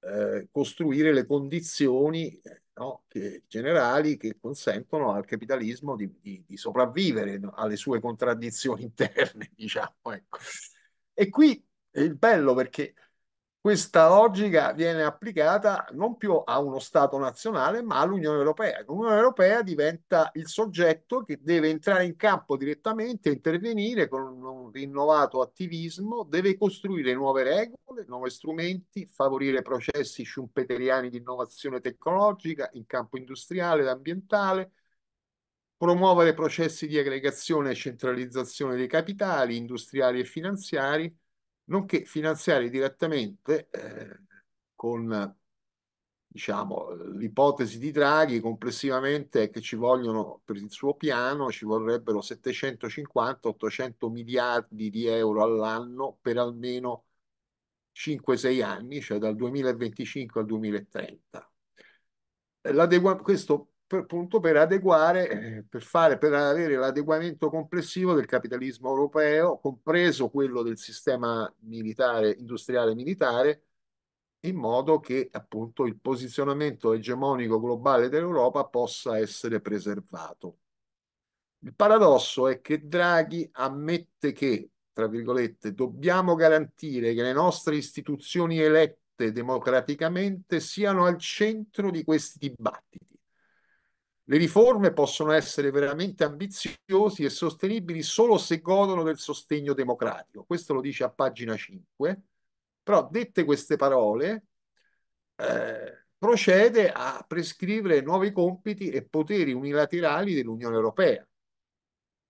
eh, costruire le condizioni no, che, generali che consentono al capitalismo di, di, di sopravvivere no, alle sue contraddizioni interne, diciamo. Ecco. E qui è il bello perché questa logica viene applicata non più a uno Stato nazionale, ma all'Unione Europea. L'Unione Europea diventa il soggetto che deve entrare in campo direttamente, intervenire con un rinnovato attivismo, deve costruire nuove regole, nuovi strumenti, favorire processi schumpeteriani di innovazione tecnologica in campo industriale ed ambientale, promuovere processi di aggregazione e centralizzazione dei capitali industriali e finanziari nonché finanziare direttamente eh, con diciamo, l'ipotesi di Draghi complessivamente è che ci vogliono, per il suo piano, ci vorrebbero 750-800 miliardi di euro all'anno per almeno 5-6 anni, cioè dal 2025 al 2030. Questo per, appunto per adeguare, eh, per, fare, per avere l'adeguamento complessivo del capitalismo europeo, compreso quello del sistema militare, industriale militare, in modo che appunto il posizionamento egemonico globale dell'Europa possa essere preservato. Il paradosso è che Draghi ammette che, tra virgolette, dobbiamo garantire che le nostre istituzioni elette democraticamente siano al centro di questi dibattiti le riforme possono essere veramente ambiziosi e sostenibili solo se godono del sostegno democratico. Questo lo dice a pagina 5. Però dette queste parole, eh, procede a prescrivere nuovi compiti e poteri unilaterali dell'Unione Europea,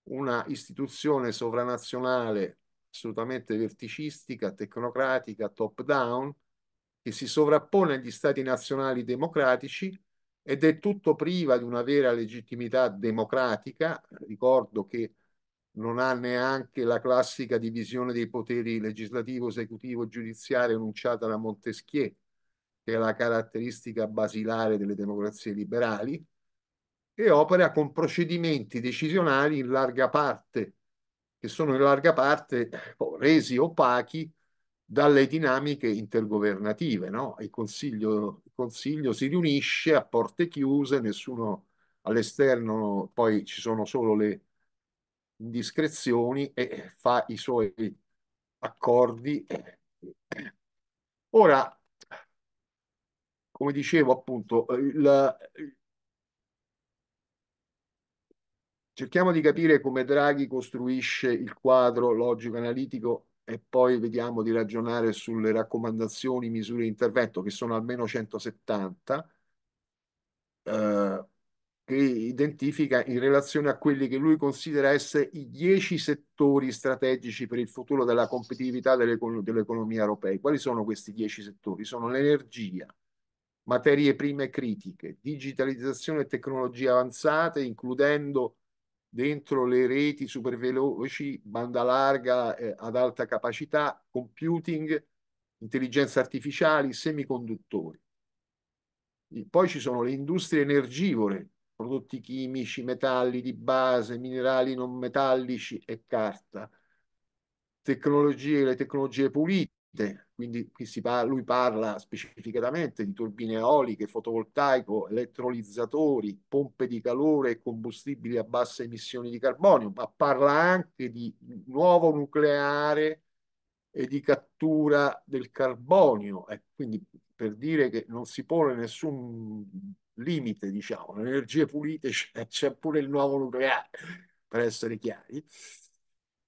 una istituzione sovranazionale assolutamente verticistica, tecnocratica, top down, che si sovrappone agli stati nazionali democratici ed è tutto priva di una vera legittimità democratica. Ricordo che non ha neanche la classica divisione dei poteri legislativo, esecutivo e giudiziario enunciata da Montesquieu, che è la caratteristica basilare delle democrazie liberali, e opera con procedimenti decisionali in larga parte, che sono in larga parte ecco, resi opachi dalle dinamiche intergovernative. No? Il Consiglio Consiglio si riunisce a porte chiuse, nessuno all'esterno, poi ci sono solo le indiscrezioni e fa i suoi accordi. Ora, come dicevo appunto, il... cerchiamo di capire come Draghi costruisce il quadro logico-analitico e poi vediamo di ragionare sulle raccomandazioni, misure di intervento, che sono almeno 170, eh, che identifica in relazione a quelli che lui considera essere i 10 settori strategici per il futuro della competitività dell'economia europea. Quali sono questi 10 settori? Sono l'energia, materie prime critiche, digitalizzazione e tecnologie avanzate, includendo dentro le reti super veloci, banda larga eh, ad alta capacità, computing, intelligenza artificiale, semiconduttori. E poi ci sono le industrie energivore, prodotti chimici, metalli di base, minerali non metallici e carta, tecnologie, le tecnologie pulite, quindi qui parla, lui parla specificatamente di turbine eoliche, fotovoltaico, elettrolizzatori, pompe di calore e combustibili a basse emissioni di carbonio, ma parla anche di nuovo nucleare e di cattura del carbonio. E quindi per dire che non si pone nessun limite, diciamo, le energie pulite c'è pure il nuovo nucleare, per essere chiari.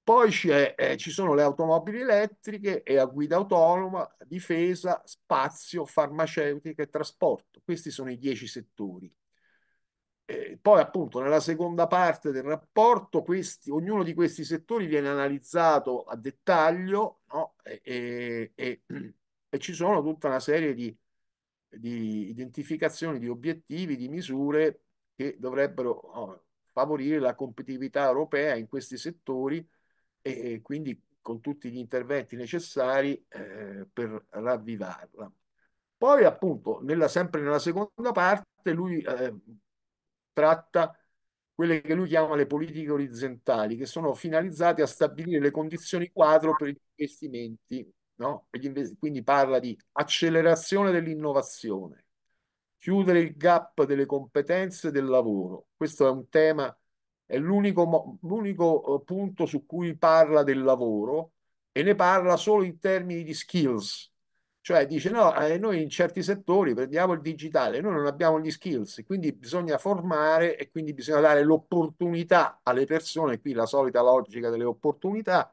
Poi eh, ci sono le automobili elettriche e a guida autonoma, difesa, spazio, farmaceutica e trasporto. Questi sono i dieci settori. Eh, poi appunto nella seconda parte del rapporto questi, ognuno di questi settori viene analizzato a dettaglio no? e, e, e, ci sono tutta una serie di, di, identificazioni, di obiettivi, di misure che dovrebbero no, favorire la competitività europea in questi settori e quindi con tutti gli interventi necessari eh, per ravvivarla. Poi appunto, nella, sempre nella seconda parte, lui eh, tratta quelle che lui chiama le politiche orizzontali, che sono finalizzate a stabilire le condizioni quadro per gli investimenti, no? quindi parla di accelerazione dell'innovazione, chiudere il gap delle competenze del lavoro. Questo è un tema è l'unico, l'unico eh, punto su cui parla del lavoro e ne parla solo in termini di skills. Cioè dice no, eh, noi in certi settori prendiamo il digitale, noi non abbiamo gli skills, quindi bisogna formare e quindi bisogna dare l'opportunità alle persone, qui la solita logica delle opportunità,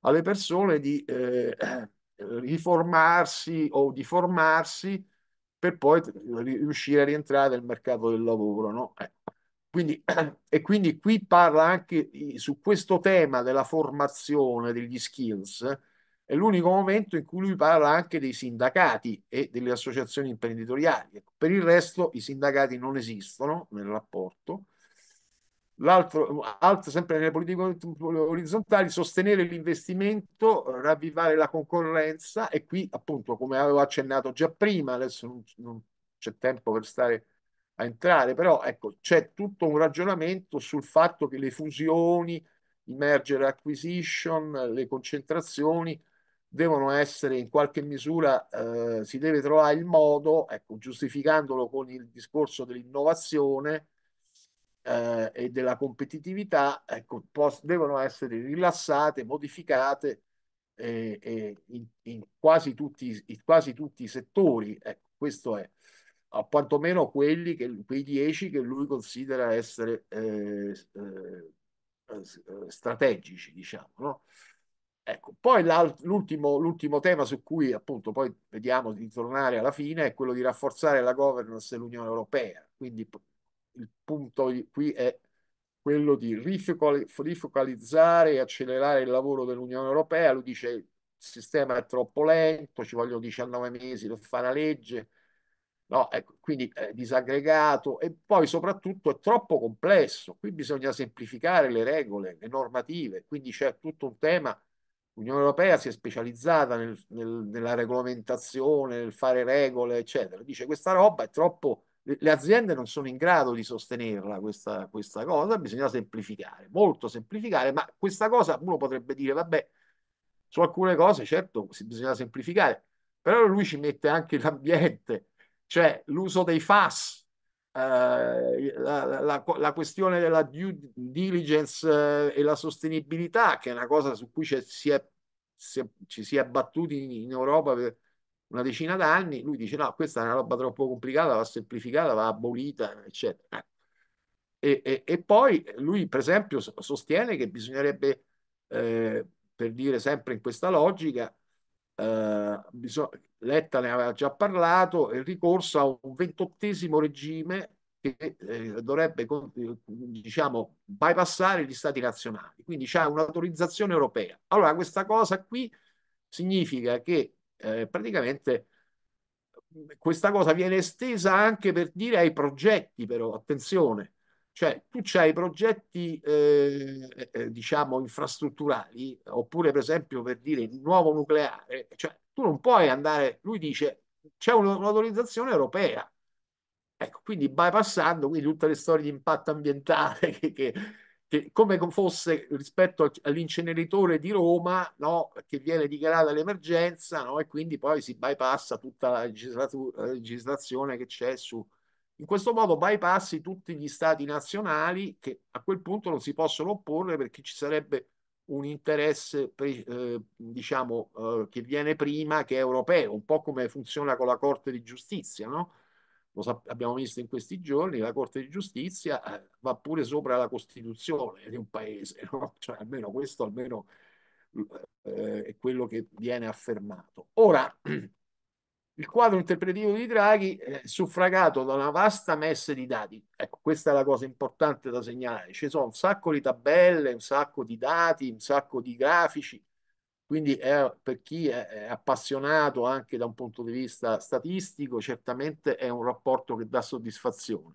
alle persone di eh, riformarsi o di formarsi per poi riuscire a rientrare nel mercato del lavoro. No? Eh. Quindi, e quindi qui parla anche su questo tema della formazione degli skills, è l'unico momento in cui lui parla anche dei sindacati e delle associazioni imprenditoriali. Ecco, per il resto i sindacati non esistono nel rapporto. L'altro, sempre nelle politiche orizzontali, sostenere l'investimento, ravvivare la concorrenza e qui appunto, come avevo accennato già prima, adesso non, non c'è tempo per stare a entrare, però ecco, c'è tutto un ragionamento sul fatto che le fusioni, i merger acquisition, le concentrazioni devono essere in qualche misura, eh, si deve trovare il modo, ecco, giustificandolo con il discorso dell'innovazione eh, e della competitività, ecco, devono essere rilassate, modificate eh, in, in, quasi, tutti, in quasi tutti i settori. Ecco, questo è a quantomeno quelli che, quei dieci che lui considera essere eh, eh, eh, strategici, diciamo. No? Ecco, poi l'ultimo, tema su cui appunto poi vediamo di tornare alla fine è quello di rafforzare la governance dell'Unione Europea. Quindi il punto qui è quello di rifocalizzare e accelerare il lavoro dell'Unione Europea. Lui dice che il sistema è troppo lento, ci vogliono 19 mesi per fare la legge, No, ecco, quindi è eh, disaggregato e poi soprattutto è troppo complesso. Qui bisogna semplificare le regole, le normative. Quindi c'è tutto un tema. L'Unione Europea si è specializzata nel, nel, nella regolamentazione, nel fare regole, eccetera. Dice questa roba è troppo. Le aziende non sono in grado di sostenerla questa, questa cosa, bisogna semplificare, molto semplificare, ma questa cosa uno potrebbe dire, vabbè, su alcune cose certo bisogna semplificare, però lui ci mette anche l'ambiente, cioè l'uso dei FAS, eh, la, la, la, questione della due diligence eh, e la sostenibilità, che è una cosa su cui si è, si è, ci si è battuti in, in Europa per una decina d'anni, lui dice no, questa è una roba troppo complicata, va semplificata, va abolita, eccetera. E, e, e, poi lui, per esempio, sostiene che bisognerebbe, eh, per dire sempre in questa logica, eh, bisog- Letta ne aveva già parlato, il ricorso a un ventottesimo regime che eh, dovrebbe eh, diciamo, bypassare gli stati nazionali, quindi c'è un'autorizzazione europea. Allora questa cosa qui significa che eh, praticamente questa cosa viene estesa anche per dire ai progetti, però attenzione, cioè tu c'hai i progetti eh, eh diciamo infrastrutturali oppure per esempio per dire il nuovo nucleare, cioè tu non puoi andare, lui dice c'è un'autorizzazione europea. Ecco, quindi bypassando quindi tutte le storie di impatto ambientale che, che, che come fosse rispetto all'inceneritore di Roma, no, che viene dichiarata l'emergenza, no, e quindi poi si bypassa tutta la, la legislazione che c'è su in questo modo bypassi tutti gli stati nazionali che a quel punto non si possono opporre perché ci sarebbe un interesse eh, diciamo, eh, che viene prima che è europeo, un po' come funziona con la Corte di Giustizia, no? Lo abbiamo visto in questi giorni, la Corte di Giustizia eh, va pure sopra la Costituzione di un paese, no? cioè, almeno questo almeno, eh, è quello che viene affermato. Ora, Il quadro interpretativo di Draghi è suffragato da una vasta messa di dati. Ecco, questa è la cosa importante da segnalare. Ci sono un sacco di tabelle, un sacco di dati, un sacco di grafici. Quindi è, per chi è appassionato anche da un punto di vista statistico, certamente è un rapporto che dà soddisfazione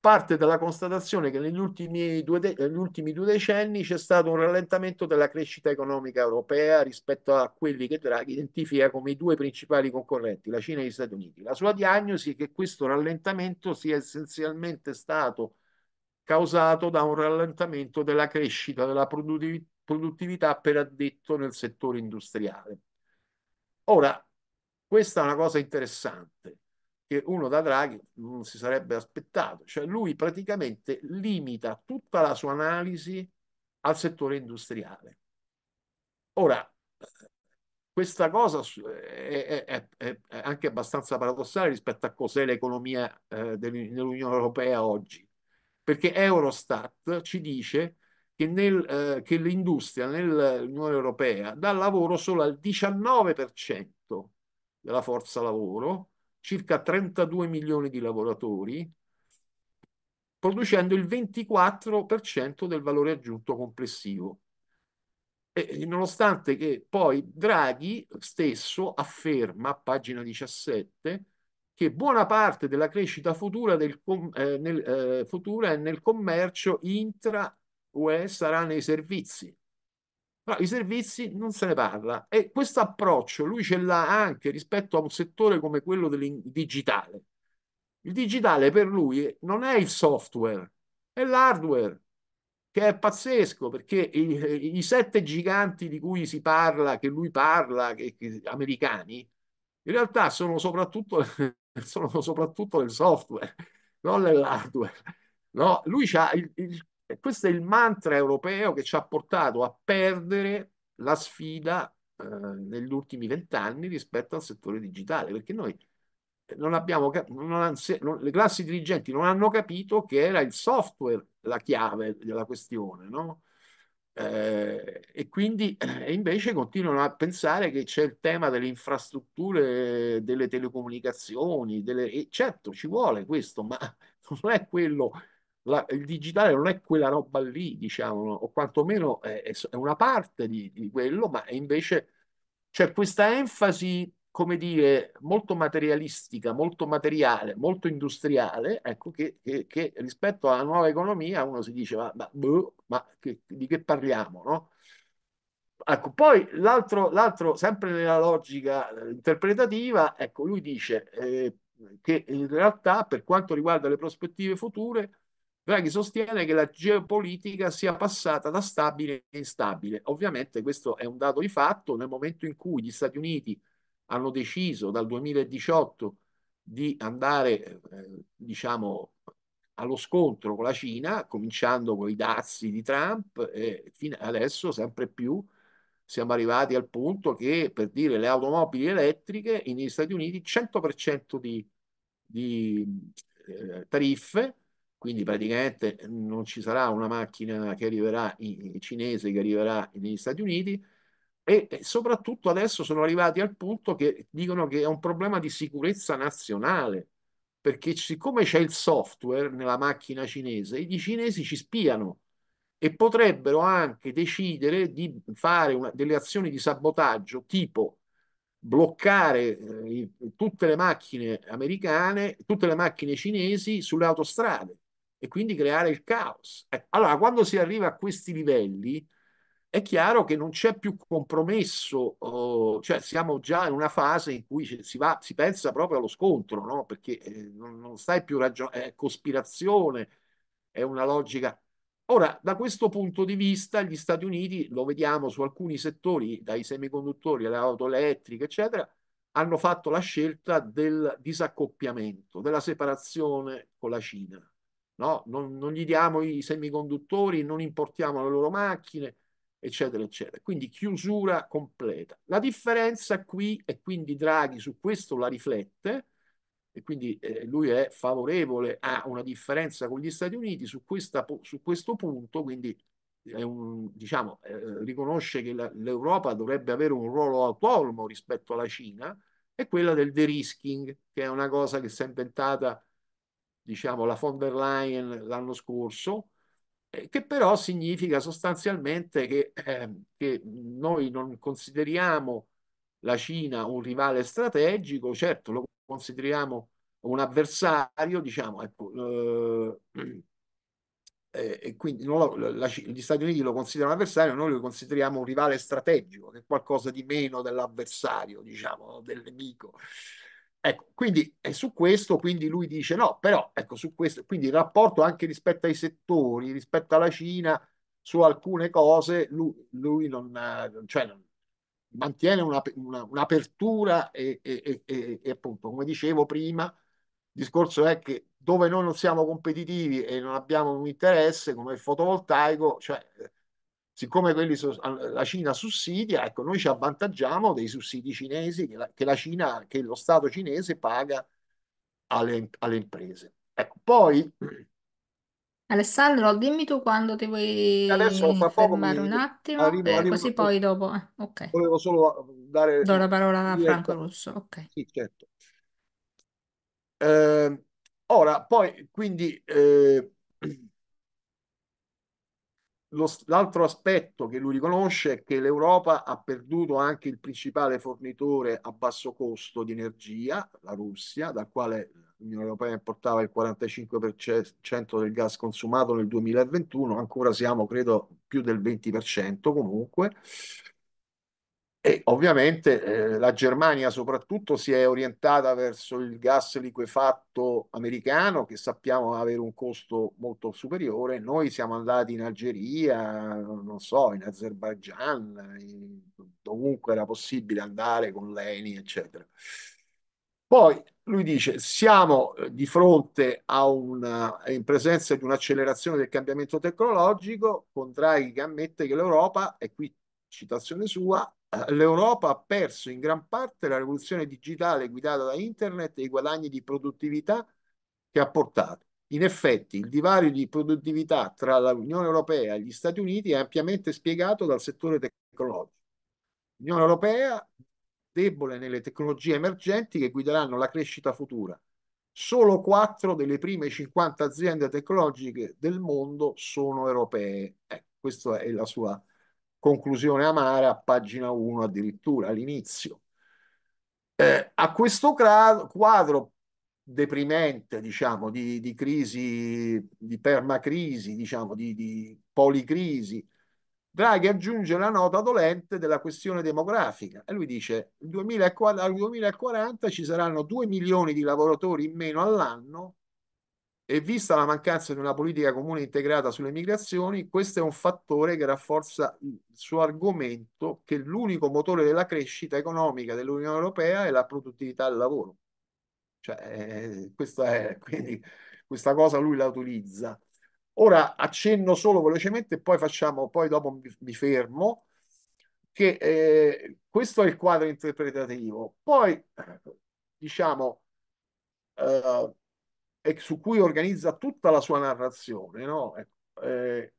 parte dalla constatazione che negli ultimi due, de- negli ultimi due decenni c'è stato un rallentamento della crescita economica europea rispetto a quelli che Draghi identifica come i due principali concorrenti, la Cina e gli Stati Uniti. La sua diagnosi è che questo rallentamento sia essenzialmente stato causato da un rallentamento della crescita della produttiv- produttività per addetto nel settore industriale. Ora, questa è una cosa interessante che uno da Draghi non si sarebbe aspettato. Cioè lui praticamente limita tutta la sua analisi al settore industriale. Ora, questa cosa è, è, è, anche abbastanza paradossale rispetto a cos'è l'economia eh, dell'Unione Europea oggi, perché Eurostat ci dice che, nel, eh, che l'industria nell'Unione Europea dà lavoro solo al 19% della forza lavoro circa 32 milioni di lavoratori, producendo il 24% del valore aggiunto complessivo. E nonostante che poi Draghi stesso afferma, pagina 17, che buona parte della crescita futura, del, eh, nel, eh, futura è nel commercio intra-UE sarà nei servizi. Però i servizi non se ne parla e questo approccio lui ce l'ha anche rispetto a un settore come quello del digitale. Il digitale per lui non è il software, è l'hardware, che è pazzesco perché i, i sette giganti di cui si parla, che lui parla, che, che, americani, in realtà sono soprattutto, sono soprattutto del software, non dell'hardware. No, lui c'ha il, il questo è il mantra europeo che ci ha portato a perdere la sfida eh, negli ultimi vent'anni rispetto al settore digitale, perché noi non abbiamo non, non, le classi dirigenti non hanno capito che era il software la chiave della questione, no? Eh, e quindi eh, invece continuano a pensare che c'è il tema delle infrastrutture, delle telecomunicazioni, delle... e certo ci vuole questo, ma non è quello la, il digitale non è quella roba lì, diciamo, o quantomeno è, è una parte di, di, quello, ma invece c'è questa enfasi, come dire, molto materialistica, molto materiale, molto industriale, ecco, che, che, che rispetto alla nuova economia uno si dice, ma, ma, boh, ma che, di che parliamo, no? Ecco, poi l'altro, l'altro, sempre nella logica eh, interpretativa, ecco, lui dice eh, che in realtà per quanto riguarda le prospettive future, Draghi sostiene che la geopolitica sia passata da stabile a instabile. Ovviamente questo è un dato di fatto nel momento in cui gli Stati Uniti hanno deciso dal 2018 di andare, eh, diciamo, allo scontro con la Cina, cominciando con i dazi di Trump e fino adesso sempre più siamo arrivati al punto che per dire le automobili elettriche negli Stati Uniti 100% di, di eh, tariffe quindi praticamente non ci sarà una macchina che arriverà in, cinese, che arriverà negli Stati Uniti e, e soprattutto adesso sono arrivati al punto che dicono che è un problema di sicurezza nazionale, perché siccome c'è il software nella macchina cinese, i cinesi ci spiano e potrebbero anche decidere di fare una, delle azioni di sabotaggio tipo bloccare eh, tutte le macchine americane, tutte le macchine cinesi sulle autostrade e quindi creare il caos. Ecco, allora, quando si arriva a questi livelli, è chiaro che non c'è più compromesso, oh, cioè siamo già in una fase in cui si, va, si pensa proprio allo scontro, no? perché eh, non, stai più ragionando, è cospirazione, è una logica. Ora, da questo punto di vista, gli Stati Uniti, lo vediamo su alcuni settori, dai semiconduttori alle auto elettriche, eccetera, hanno fatto la scelta del disaccoppiamento, della separazione con la Cina no? non, non gli diamo i semiconduttori, non importiamo le loro macchine, eccetera, eccetera. Quindi chiusura completa. La differenza qui, e quindi Draghi su questo la riflette, e quindi eh, lui è favorevole a una differenza con gli Stati Uniti su, questa, su questo punto, quindi un, diciamo, eh, riconosce che l'Europa dovrebbe avere un ruolo autonomo rispetto alla Cina, e quella del de-risking, che è una cosa che si è inventata diciamo, la von der Leyen l'anno scorso, eh, che però significa sostanzialmente che, eh, che, noi non consideriamo la Cina un rivale strategico, certo lo consideriamo un avversario, diciamo, ecco, eh, eh, e quindi lo, la, gli Stati Uniti lo considerano avversario, noi lo consideriamo un rivale strategico, che è qualcosa di meno dell'avversario, diciamo, del nemico. Ecco, quindi è su questo, quindi lui dice no, però ecco su questo, quindi il rapporto anche rispetto ai settori, rispetto alla Cina, su alcune cose lui, lui non, cioè, non, mantiene una, una, un'apertura e, e, e, e, appunto, come dicevo prima, il discorso è che dove noi non siamo competitivi e non abbiamo un interesse come il fotovoltaico, cioè siccome so, la Cina sussidia, ecco, noi ci avvantaggiamo dei sussidi cinesi che la, che la Cina, che lo Stato cinese paga alle, alle imprese. Ecco, poi... Alessandro, dimmi tu quando ti vuoi Adesso fra poco fermare un attimo, arrivo, eh, arrivo... così poi dopo... Eh, ok, Volevo solo eh, dare... do la parola a Franco Russo. Ok. Sì, certo. Eh, ora, poi, quindi... eh, l'altro aspetto che lui riconosce è che l'Europa ha perduto anche il principale fornitore a basso costo di energia, la Russia, dal quale l'Unione Europea importava il 45% del gas consumato nel 2021, ancora siamo credo più del 20% comunque. E ovviamente eh, la Germania soprattutto si è orientata verso il gas liquefatto americano che sappiamo avere un costo molto superiore. Noi siamo andati in Algeria, non so, in Azerbaigian, dovunque era possibile andare con l'ENI, eccetera. Poi lui dice: Siamo eh, di fronte a una, eh, in presenza di un'accelerazione del cambiamento tecnologico. Con Draghi che ammette che l'Europa, e qui citazione sua, l'Europa ha perso in gran parte la rivoluzione digitale guidata da internet e i guadagni di produttività che ha portato. In effetti, il divario di produttività tra l'Unione Europea e gli Stati Uniti è ampiamente spiegato dal settore tecnologico. L'Unione Europea è debole nelle tecnologie emergenti che guideranno la crescita futura. Solo quattro delle prime 50 aziende tecnologiche del mondo sono europee. Ecco, questa è la sua conclusione amara, pagina 1 addirittura all'inizio. Eh, a questo quadro deprimente, diciamo, di, di crisi, di permacrisi, diciamo, di, di policrisi, Draghi aggiunge la nota dolente della questione demografica e lui dice al 2040 ci saranno 2 milioni di lavoratori in meno all'anno e vista la mancanza di una politica comune integrata sulle migrazioni, questo è un fattore che rafforza il suo argomento che l'unico motore della crescita economica dell'Unione Europea è la produttività del lavoro. Cioè, eh, questa, è, quindi, questa cosa lui la utilizza. Ora accenno solo velocemente, e poi facciamo, poi dopo mi, mi fermo, che eh, questo è il quadro interpretativo. Poi, diciamo, eh, e su cui organizza tutta la sua narrazione. No? Ecco, eh,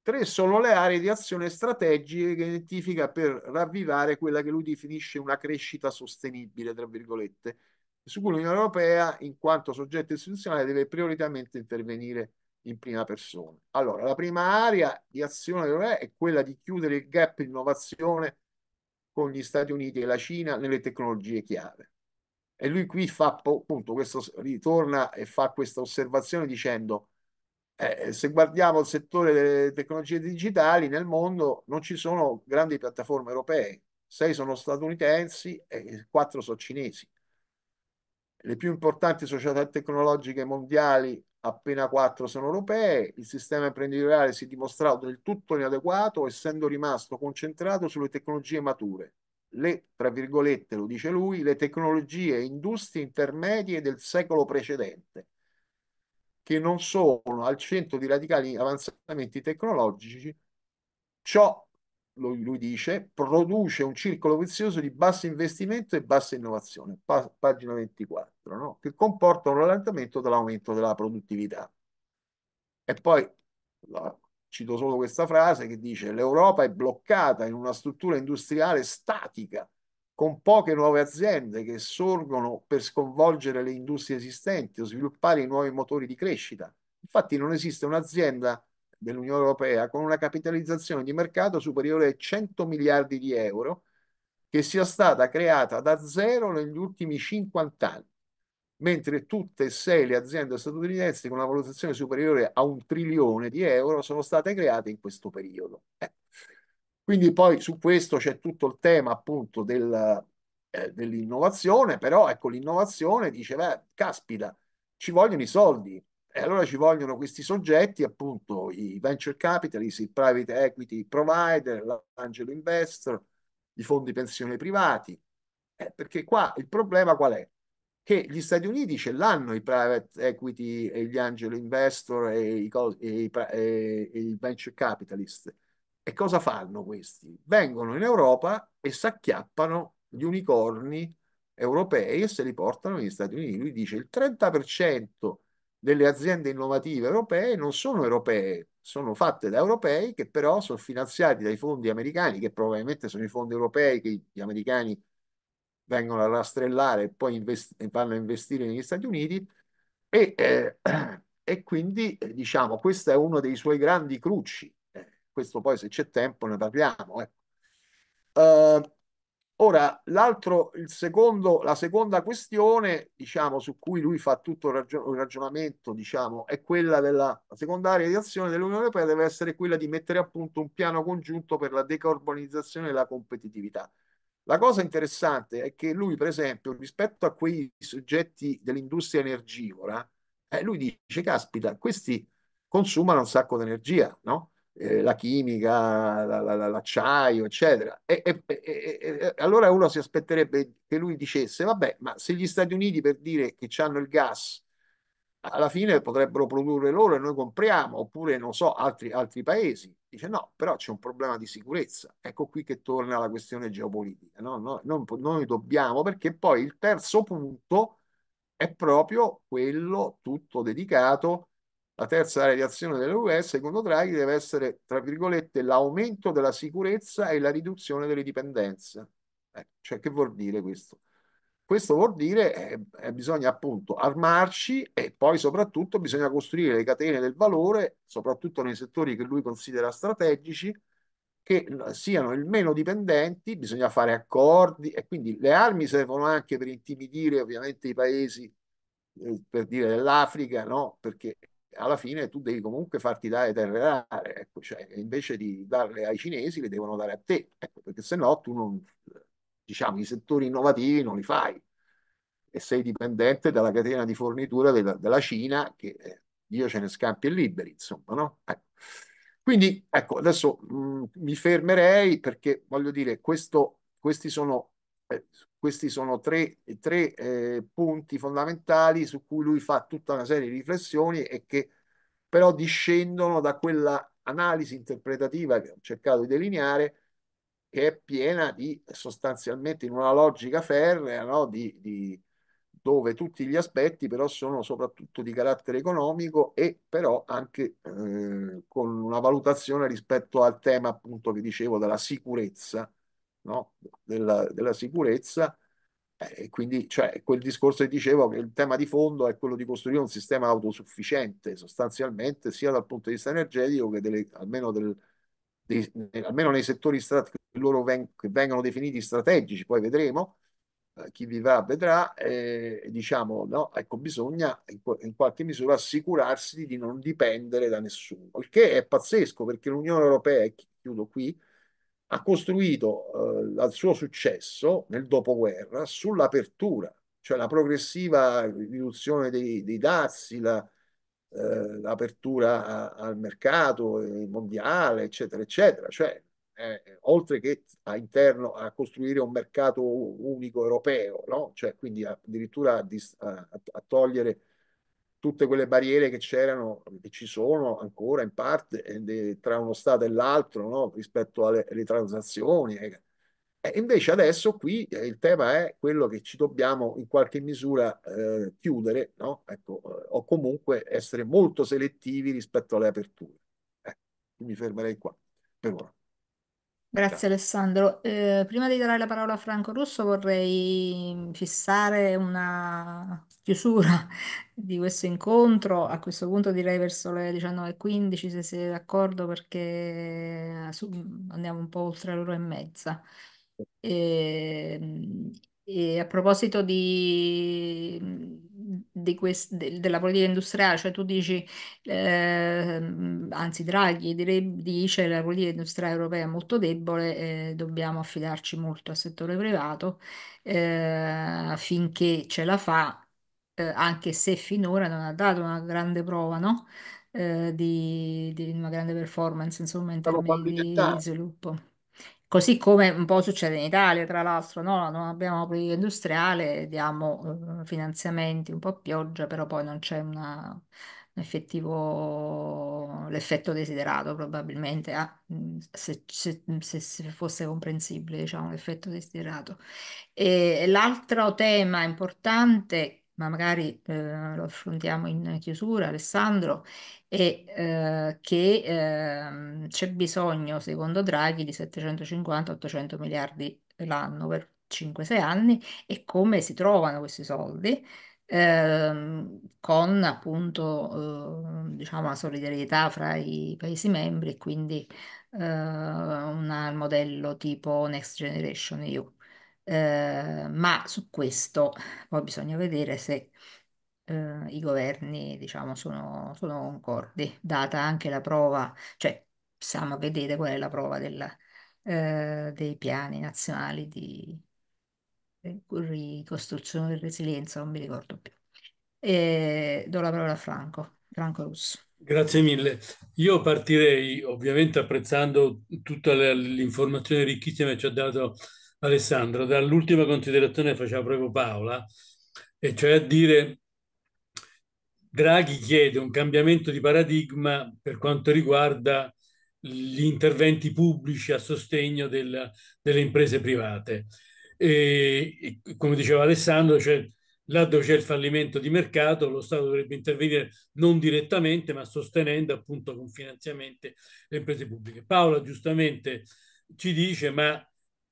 tre sono le aree di azione strategiche che identifica per ravvivare quella che lui definisce una crescita sostenibile, tra virgolette, su cui l'Unione Europea, in quanto soggetto istituzionale, deve prioritariamente intervenire in prima persona. Allora, la prima area di azione dell'Unione è quella di chiudere il gap innovazione con gli Stati Uniti e la Cina nelle tecnologie chiave. E lui qui fa appunto questo, ritorna e fa questa osservazione dicendo eh, eh, se guardiamo il settore delle tecnologie digitali nel mondo non ci sono grandi piattaforme europee, sei sono statunitensi e quattro sono cinesi. Le più importanti società tecnologiche mondiali, appena quattro, sono europee. Il sistema imprenditoriale si è dimostrato del tutto inadeguato, essendo rimasto concentrato sulle tecnologie mature le, tra virgolette, lo dice lui, le tecnologie e industrie intermedie del secolo precedente, che non sono al centro di radicali avanzamenti tecnologici, ciò, lui, lui dice, produce un circolo vizioso di basso investimento e bassa innovazione, pa- pagina 24, no? che comporta un rallentamento dell'aumento della produttività. E poi la cito solo questa frase che dice l'Europa è bloccata in una struttura industriale statica con poche nuove aziende che sorgono per sconvolgere le industrie esistenti o sviluppare i nuovi motori di crescita. Infatti non esiste un'azienda dell'Unione Europea con una capitalizzazione di mercato superiore ai 100 miliardi di euro che sia stata creata da zero negli ultimi 50 anni mentre tutte e sei le aziende statunitensi con una valutazione superiore a un trilione di euro sono state create in questo periodo. Eh. Quindi poi su questo c'è tutto il tema appunto del, eh, dell'innovazione, però ecco l'innovazione dice, beh, caspita, ci vogliono i soldi e allora ci vogliono questi soggetti, appunto i venture capitalist, i private equity provider, l'angelo investor, i fondi pensione privati, eh, perché qua il problema qual è? che gli Stati Uniti ce l'hanno i private equity e gli angel investor e, i, e, e, e i venture capitalist. E cosa fanno questi? Vengono in Europa e sacchiappano gli unicorni europei e se li portano negli Stati Uniti. Lui dice il 30% delle aziende innovative europee non sono europee, sono fatte da europei che però sono finanziati dai fondi americani, che probabilmente sono i fondi europei che gli americani vengono a rastrellare e poi invest- vanno a investire negli Stati Uniti e, eh, e quindi eh, diciamo questo è uno dei suoi grandi cruci. Eh, questo poi se c'è tempo ne parliamo. Ecco. Eh. Uh, ora, l'altro, il secondo, la seconda questione, diciamo, su cui lui fa tutto il, ragion- il ragionamento, diciamo, è quella della seconda area di azione dell'Unione Europea deve essere quella di mettere a punto un piano congiunto per la decarbonizzazione e la competitività. La cosa interessante è che lui, per esempio, rispetto a quei soggetti dell'industria energivora, eh, lui dice, caspita, questi consumano un sacco di energia, no? Eh, la chimica, la, la, l'acciaio, eccetera. E, e, e, allora uno si aspetterebbe che lui dicesse, vabbè, ma se gli Stati Uniti per dire che hanno il gas alla fine potrebbero produrre loro e noi compriamo, oppure non so, altri, altri paesi. Dice no, però c'è un problema di sicurezza. Ecco qui che torna la questione geopolitica. No, no, non, noi dobbiamo, perché poi il terzo punto è proprio quello tutto dedicato la terza area di azione dell'US, secondo Draghi, deve essere, tra virgolette, l'aumento della sicurezza e la riduzione delle dipendenze. Eh, cioè, che vuol dire questo? Questo vuol dire che eh, eh, bisogna appunto armarci e poi soprattutto bisogna costruire le catene del valore, soprattutto nei settori che lui considera strategici, che eh, siano il meno dipendenti, bisogna fare accordi e quindi le armi servono anche per intimidire ovviamente i paesi, eh, per dire dell'Africa, no? Perché alla fine tu devi comunque farti dare terre rare, ecco, cioè, invece di darle ai cinesi le devono dare a te, ecco, perché se no tu non diciamo, i settori innovativi non li fai e sei dipendente dalla catena di fornitura della, della Cina che eh, Dio ce ne scampi e liberi, insomma, no? Ecco. Quindi, ecco, adesso mh, mm, mi fermerei perché, voglio dire, questo, questi sono, eh, questi sono tre, tre eh, punti fondamentali su cui lui fa tutta una serie di riflessioni e che però discendono da quella analisi interpretativa che ho cercato di delineare, che è piena di sostanzialmente in una logica ferrea no? di, di, dove tutti gli aspetti però sono soprattutto di carattere economico e però anche eh, con una valutazione rispetto al tema appunto che dicevo della sicurezza, no? della, della, sicurezza eh, quindi cioè, quel discorso che dicevo che il tema di fondo è quello di costruire un sistema autosufficiente sostanzialmente sia dal punto di vista energetico che delle, almeno del, dei, almeno nei settori strat- che, loro veng- che vengono definiti strategici, poi vedremo, eh, chi vivrà vedrà, eh, diciamo, no? ecco, bisogna in, in, qualche misura assicurarsi di non dipendere da nessuno, il che è pazzesco perché l'Unione Europea, e chiudo qui, ha costruito eh, il suo successo nel dopoguerra sull'apertura, cioè la progressiva riduzione dei, dei dazi, la, eh, l'apertura al mercato eh, mondiale, eccetera, eccetera. Cioè, eh, oltre che a, interno, a costruire un mercato unico europeo, no? cioè, quindi addirittura a, a, a, togliere tutte quelle barriere che c'erano, e ci sono ancora in parte eh, de, tra uno Stato e l'altro no? rispetto alle, alle transazioni. Eh invece adesso qui eh, il tema è quello che ci dobbiamo in qualche misura eh, chiudere, no? ecco, eh, o comunque essere molto selettivi rispetto alle aperture. Eh, mi fermerei qua per ora. Grazie Alessandro. Eh, prima di dare la parola a Franco Russo vorrei fissare una chiusura di questo incontro. A questo punto direi verso le 19.15 se siete d'accordo perché eh, andiamo un po' oltre l'ora e mezza. E, ehm, e a proposito di, di quest- de- della politica industriale, cioè tu dici, ehm, anzi Draghi dire- dice la politica industriale europea è molto debole, eh, dobbiamo affidarci molto al settore privato eh, finché ce la fa, eh, anche se finora non ha dato una grande prova, no? Eh, di, di una grande performance, insomma, in termini di, di sviluppo. Così come un po' succede in Italia, tra l'altro, no? Non abbiamo politica industriale, diamo uhm, finanziamenti un po' a pioggia, però poi non c'è un effettivo l'effetto desiderato, probabilmente, ah, mhmm, se, se- se- se fosse comprensibile, diciamo, l'effetto desiderato. E l'altro tema importante ma magari eh, lo affrontiamo in chiusura, Alessandro, è eh, che eh, c'è bisogno, secondo Draghi, di 750-800 miliardi l'anno per 5-6 anni e come si trovano questi soldi. Ehm, con appunto eh, diciamo la solidarietà fra i paesi membri e quindi eh, un modello tipo Next Generation EU. Eh, ma su questo poi bisogna vedere se eh, i governi, diciamo, sono, sono concordi, data anche la prova, cioè stiamo a vedere qual è la prova del, eh, dei piani nazionali di eh, ricostruzione e resilienza, non mi ricordo più. E ehm, do la parola a Franco, Franco Russo. Grazie mille. Io partirei ovviamente apprezzando tutta l'informazione ricchissima che ci ha dato Alessandro, dall'ultima considerazione che faceva proprio Paola, e cioè a dire Draghi chiede un cambiamento di paradigma per quanto riguarda gli interventi pubblici a sostegno del, delle imprese private. E, come diceva Alessandro, cioè, là dove c'è il fallimento di mercato, lo Stato dovrebbe intervenire non direttamente, ma sostenendo appunto con finanziamenti le imprese pubbliche. Paola giustamente ci dice, ma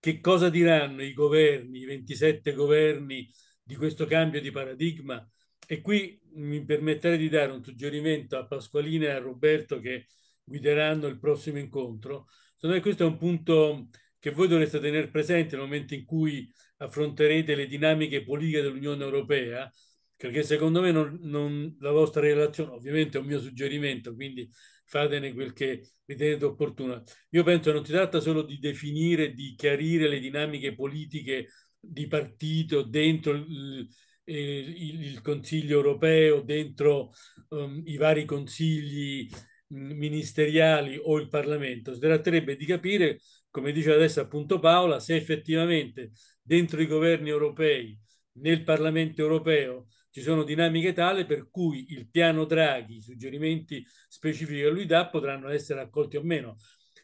che cosa diranno i governi, i 27 governi di questo cambio di paradigma? E qui mi permetterei di dare un suggerimento a Pasqualina e a Roberto che guideranno il prossimo incontro. Secondo me questo è un punto che voi dovreste tenere presente nel momento in cui affronterete le dinamiche politiche dell'Unione Europea, perché secondo me non, non, la vostra relazione, ovviamente è un mio suggerimento, quindi fatene quel che ritenete opportuno. Io penso che non si tratta solo di definire, di chiarire le dinamiche politiche di partito dentro il, il, il Consiglio europeo, dentro um, i vari consigli mm, ministeriali o il Parlamento. Si tratterebbe di capire, come dice adesso appunto Paola, se effettivamente dentro i governi europei, nel Parlamento europeo, ci sono dinamiche tale per cui il piano Draghi, i suggerimenti specifici che lui dà potranno essere accolti o meno.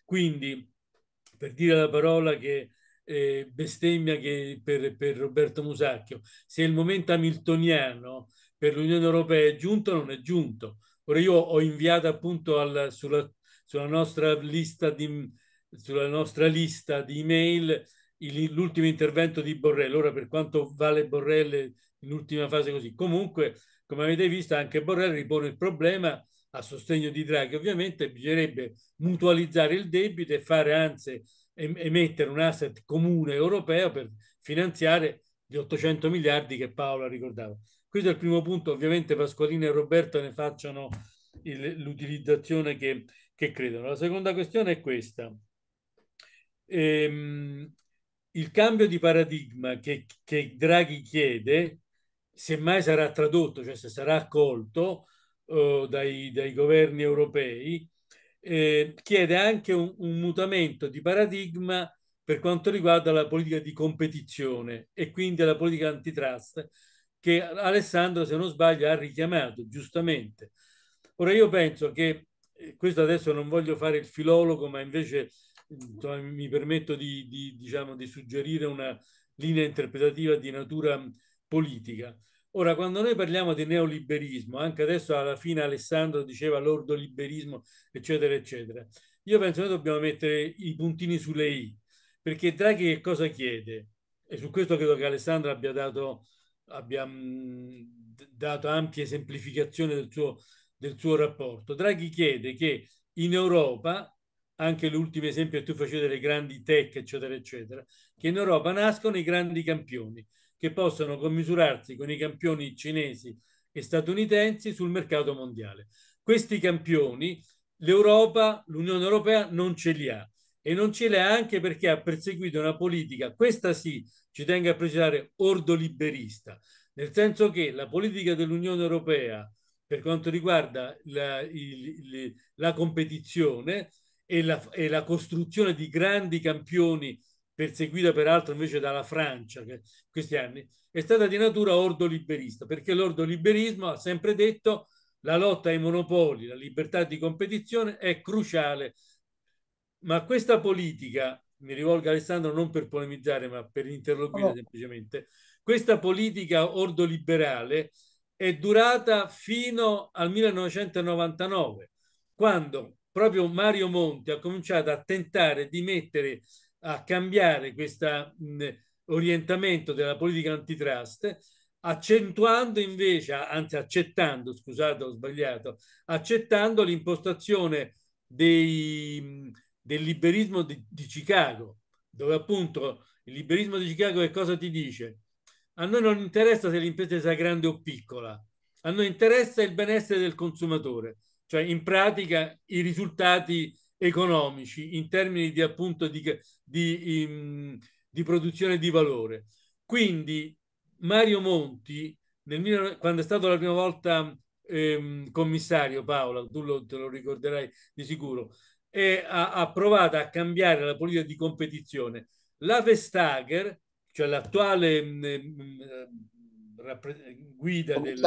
Quindi, per dire la parola che eh, bestemmia che per, per, Roberto Musacchio, se il momento hamiltoniano per l'Unione Europea è giunto o non è giunto. Ora io ho inviato appunto al, sulla, sulla, nostra lista di, sulla nostra lista di email l'ultimo intervento di Borrell. Ora per quanto vale Borrell l'ultima fase così. Comunque, come avete visto, anche Borrell ripone il problema a sostegno di Draghi. Ovviamente bisognerebbe mutualizzare il debito e fare anzi emettere un asset comune europeo per finanziare gli 800 miliardi che Paola ricordava. Questo è il primo punto, ovviamente Pasqualina e Roberto ne facciano il, l'utilizzazione che, che, credono. La seconda questione è questa. Ehm, il cambio di paradigma che, che Draghi chiede semmai sarà tradotto, cioè se sarà accolto eh, dai, dai, governi europei, eh, chiede anche un, un, mutamento di paradigma per quanto riguarda la politica di competizione e quindi la politica antitrust che Alessandro, se non sbaglio, ha richiamato giustamente. Ora io penso che, eh, questo adesso non voglio fare il filologo, ma invece insomma, mi permetto di, di, diciamo, di suggerire una linea interpretativa di natura politica. Ora, quando noi parliamo di neoliberismo, anche adesso alla fine Alessandro diceva l'ordoliberismo, eccetera, eccetera, io penso che noi dobbiamo mettere i puntini sulle i, perché Draghi che cosa chiede? E su questo credo che Alessandro abbia dato, abbia dato ampie semplificazioni del suo, del suo rapporto. Draghi chiede che in Europa, anche l'ultimo esempio che tu facevi delle grandi tech, eccetera, eccetera, che in Europa nascono i grandi campioni che possano commisurarsi con i campioni cinesi e statunitensi sul mercato mondiale. Questi campioni l'Europa, l'Unione Europea non ce li ha e non ce li ha anche perché ha perseguito una politica, questa sì, ci tengo a precisare, ordoliberista, nel senso che la politica dell'Unione Europea per quanto riguarda la, il, il, la competizione e la, e la costruzione di grandi campioni perseguita peraltro invece dalla Francia che, questi anni, è stata di natura ordoliberista, perché l'ordoliberismo ha sempre detto la lotta ai monopoli, la libertà di competizione è cruciale. Ma questa politica, mi rivolgo a Alessandro non per polemizzare, ma per interloquire oh. semplicemente, questa politica ordoliberale è durata fino al 1999, quando proprio Mario Monti ha cominciato a tentare di mettere a cambiare questo mm, orientamento della politica antitrust, accentuando invece, anzi accettando, scusate ho sbagliato, accettando l'impostazione dei, mm, del liberismo di, di Chicago, dove appunto il liberismo di Chicago che cosa ti dice? A noi non interessa se l'impresa sia grande o piccola, a noi interessa il benessere del consumatore, cioè in pratica i risultati economici in termini di appunto di, di, um, di produzione di valore. Quindi Mario Monti, nel, quando è stato la prima volta ehm, commissario, Paola, tu lo, te lo ricorderai di sicuro, e ha, ha provato a cambiare la politica di competizione. La Vestager, cioè l'attuale mh, mm, mm, eh, mh, guida del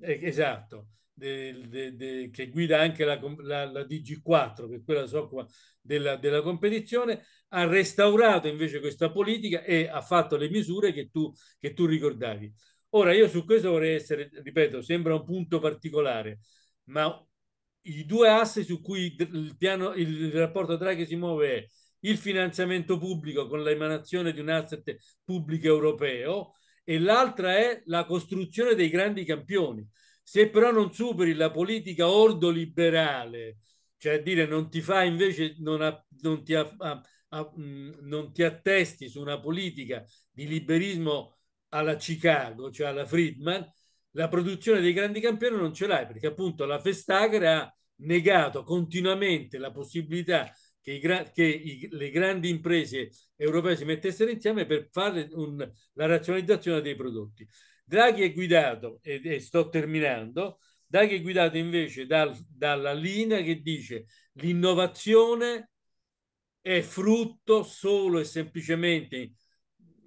eh, esatto de, de, de, che guida anche la, la, la, DG4, che è quella che si occupa della, della, competizione, ha restaurato invece questa politica e ha fatto le misure che tu, che tu ricordavi. Ora, io su questo vorrei essere, ripeto, sembra un punto particolare, ma i due assi su cui il, piano, il rapporto Draghi si muove è il finanziamento pubblico con l'emanazione di un asset pubblico europeo e l'altra è la costruzione dei grandi campioni. Se però non superi la politica ordoliberale, cioè dire non ti fa invece, non, a, non, ti, a, a, mh, non ti attesti su una politica di liberismo alla Chicago, cioè alla Friedman, la produzione dei grandi campioni non ce l'hai perché appunto la Vestager ha negato continuamente la possibilità che, i che i- le grandi imprese europee si mettessero insieme per fare un- la razionalizzazione dei prodotti. Draghi è guidato, e, e sto terminando, Draghi è guidato invece dal, dalla linea che dice l'innovazione è frutto solo e semplicemente,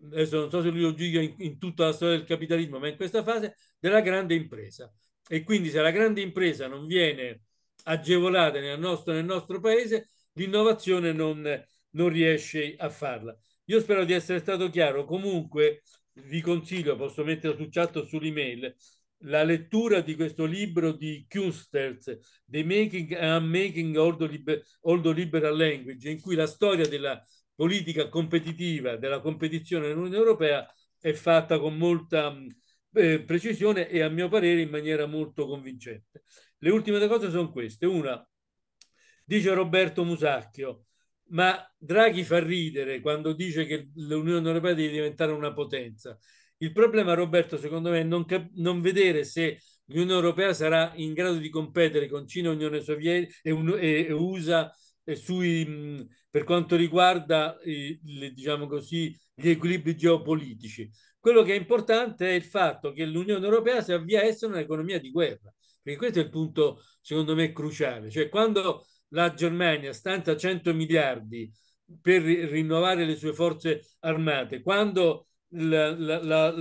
adesso non so se lui lo dica in, in tutta la storia del capitalismo, ma in questa fase, della grande impresa. E quindi se la grande impresa non viene agevolata nel nostro, nel nostro paese, l'innovazione non, non riesce a farla. Io spero di essere stato chiaro. Comunque, vi consiglio, posso mettere sul chat o sull'email, la lettura di questo libro di Kunsters, The Making and uh, Unmaking Old, Liber, Old Liberal Language, in cui la storia della politica competitiva, della competizione nell'Unione Europea è fatta con molta mm, eh, precisione e a mio parere in maniera molto convincente. Le ultime due cose sono queste. Una, dice Roberto Musacchio, ma Draghi fa ridere quando dice che l'Unione Europea deve diventare una potenza. Il problema, Roberto, secondo me, è non, cap- non vedere se l'Unione Europea sarà in grado di competere con Cina, Unione Sovietica e, un- e-, USA e sui, mh, per quanto riguarda eh, le, diciamo così, gli equilibri geopolitici. Quello che è importante è il fatto che l'Unione Europea si avvia a essere un'economia di guerra, perché questo è il punto, secondo me, cruciale. Cioè, quando la Germania stanzia 100 miliardi per rinnovare le sue forze armate, quando la, la, la,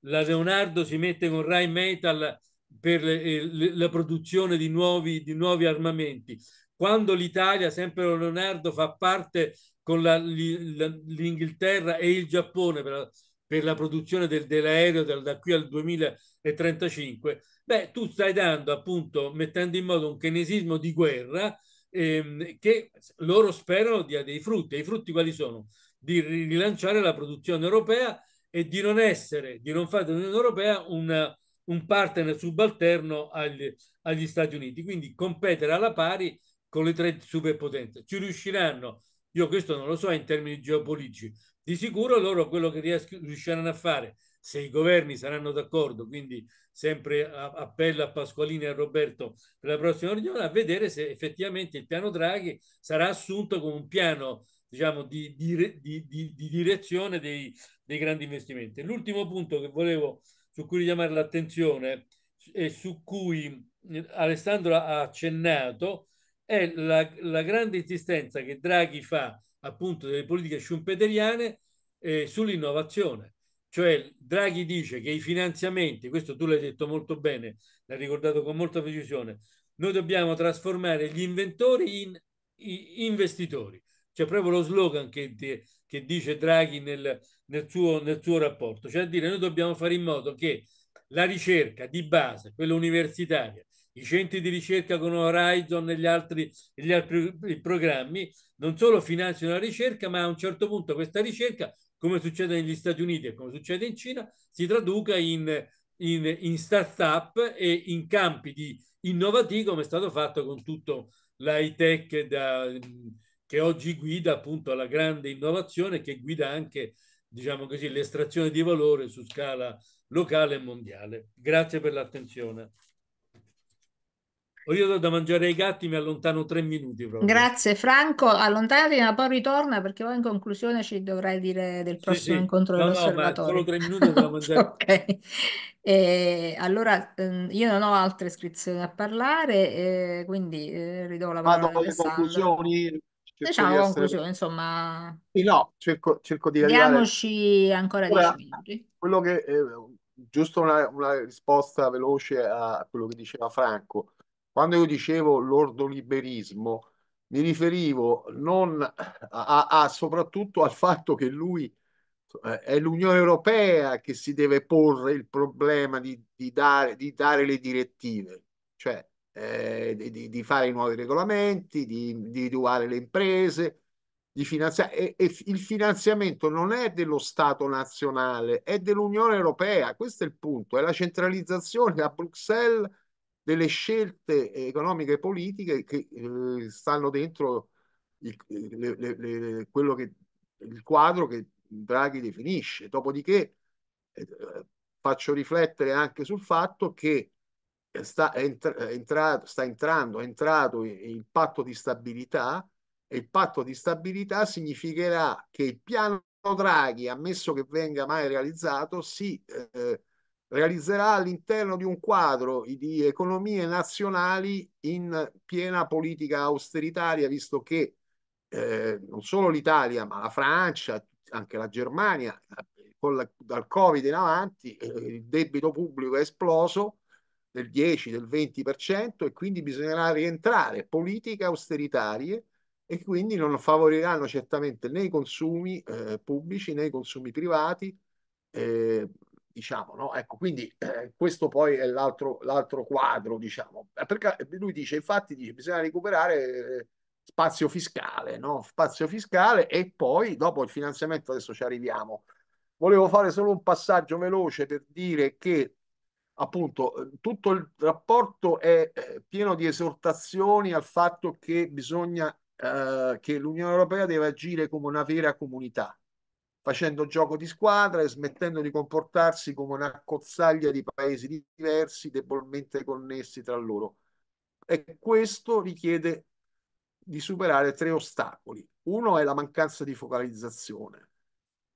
la Leonardo si mette con Rai Metal per le, eh, le, la produzione di nuovi, di nuovi armamenti, quando l'Italia, sempre Leonardo, fa parte con l'Inghilterra e il Giappone per la, per la produzione del, dell'aereo del, da qui al 2035, beh, tu stai dando appunto, mettendo in modo un kenesismo di guerra ehm, che loro sperano dia dei frutti. E i frutti quali sono? Di rilanciare la produzione europea e di non essere, di non fare dell'Unione Europea una, un partner subalterno agli, agli, Stati Uniti, quindi competere alla pari con le tre superpotenze. Ci riusciranno? Io questo non lo so in termini geopolitici, di sicuro loro quello che riusciranno a fare se i governi saranno d'accordo, quindi sempre appello a Pasqualini e a Roberto per la prossima riunione, a vedere se effettivamente il piano Draghi sarà assunto come un piano diciamo, di, di, di, di direzione dei, dei, grandi investimenti. L'ultimo punto che volevo su cui richiamare l'attenzione e su cui eh, Alessandro ha accennato è la, la grande insistenza che Draghi fa appunto delle politiche schumpeteriane eh, sull'innovazione cioè Draghi dice che i finanziamenti, questo tu l'hai detto molto bene, l'hai ricordato con molta precisione, noi dobbiamo trasformare gli inventori in investitori. C'è proprio lo slogan che, che dice Draghi nel, nel, suo, nel suo rapporto. Cioè a dire noi dobbiamo fare in modo che la ricerca di base, quella universitaria, i centri di ricerca con Horizon e gli altri, gli altri programmi non solo finanziano la ricerca, ma a un certo punto questa ricerca come succede negli Stati Uniti e come succede in Cina, si traduca in, in, in start-up e in campi di innovativi come è stato fatto con tutto l'high tech da, che oggi guida appunto la grande innovazione che guida anche diciamo così, l'estrazione di valore su scala locale e mondiale. Grazie per l'attenzione. Io do da mangiare ai gatti, mi allontano tre minuti proprio. Grazie Franco, allontanati ma poi ritorna perché poi in conclusione ci dovrai dire del prossimo sì, sì. incontro no, dell'osservatorio. No, solo tre minuti da mangiare. ok, e eh, allora ehm, io non ho altre iscrizioni a parlare, eh, quindi eh, ridò la parola Vado a Alessandro. Diciamo essere... conclusione, insomma. Sì, no, cerco, cerco di Diamoci ancora dieci minuti. Quello che, eh, giusto una, una risposta veloce a quello che diceva Franco quando io dicevo l'ordoliberismo, mi riferivo non a, a, soprattutto al fatto che lui eh, è l'Unione Europea che si deve porre il problema di, di, dare, di dare, le direttive, cioè eh, di, di, fare i nuovi regolamenti, di individuare le imprese, di finanziare. E, e il finanziamento non è dello Stato nazionale, è dell'Unione Europea. Questo è il punto, è la centralizzazione a Bruxelles delle scelte economiche e politiche che eh, stanno dentro il, le, le, le, quello che, il quadro che Draghi definisce. Dopodiché eh, faccio riflettere anche sul fatto che sta, entra, entra, sta entrando, è entrato il patto di stabilità e il patto di stabilità significherà che il piano Draghi, ammesso che venga mai realizzato, si... Eh, realizzerà all'interno di un quadro di economie nazionali in piena politica austeritaria, visto che eh, non solo l'Italia, ma la Francia, anche la Germania, la, dal Covid in avanti, eh, il debito pubblico è esploso del 10, del 20% e quindi bisognerà rientrare politiche austeritarie e quindi non favoriranno certamente né i consumi eh, pubblici né i consumi privati. Eh, diciamo, no? Ecco, quindi eh, questo poi è l'altro, l'altro quadro, diciamo, eh, perché lui dice, infatti, dice, bisogna recuperare eh, spazio fiscale, no? Spazio fiscale e poi dopo il finanziamento, adesso ci arriviamo. Volevo fare solo un passaggio veloce per dire che appunto eh, tutto il rapporto è pieno di esortazioni al fatto che bisogna eh, che l'Unione Europea deve agire come una vera comunità facendo gioco di squadra e smettendo di comportarsi come una cozzaglia di paesi diversi debolmente connessi tra loro. E questo richiede di superare tre ostacoli. Uno è la mancanza di focalizzazione.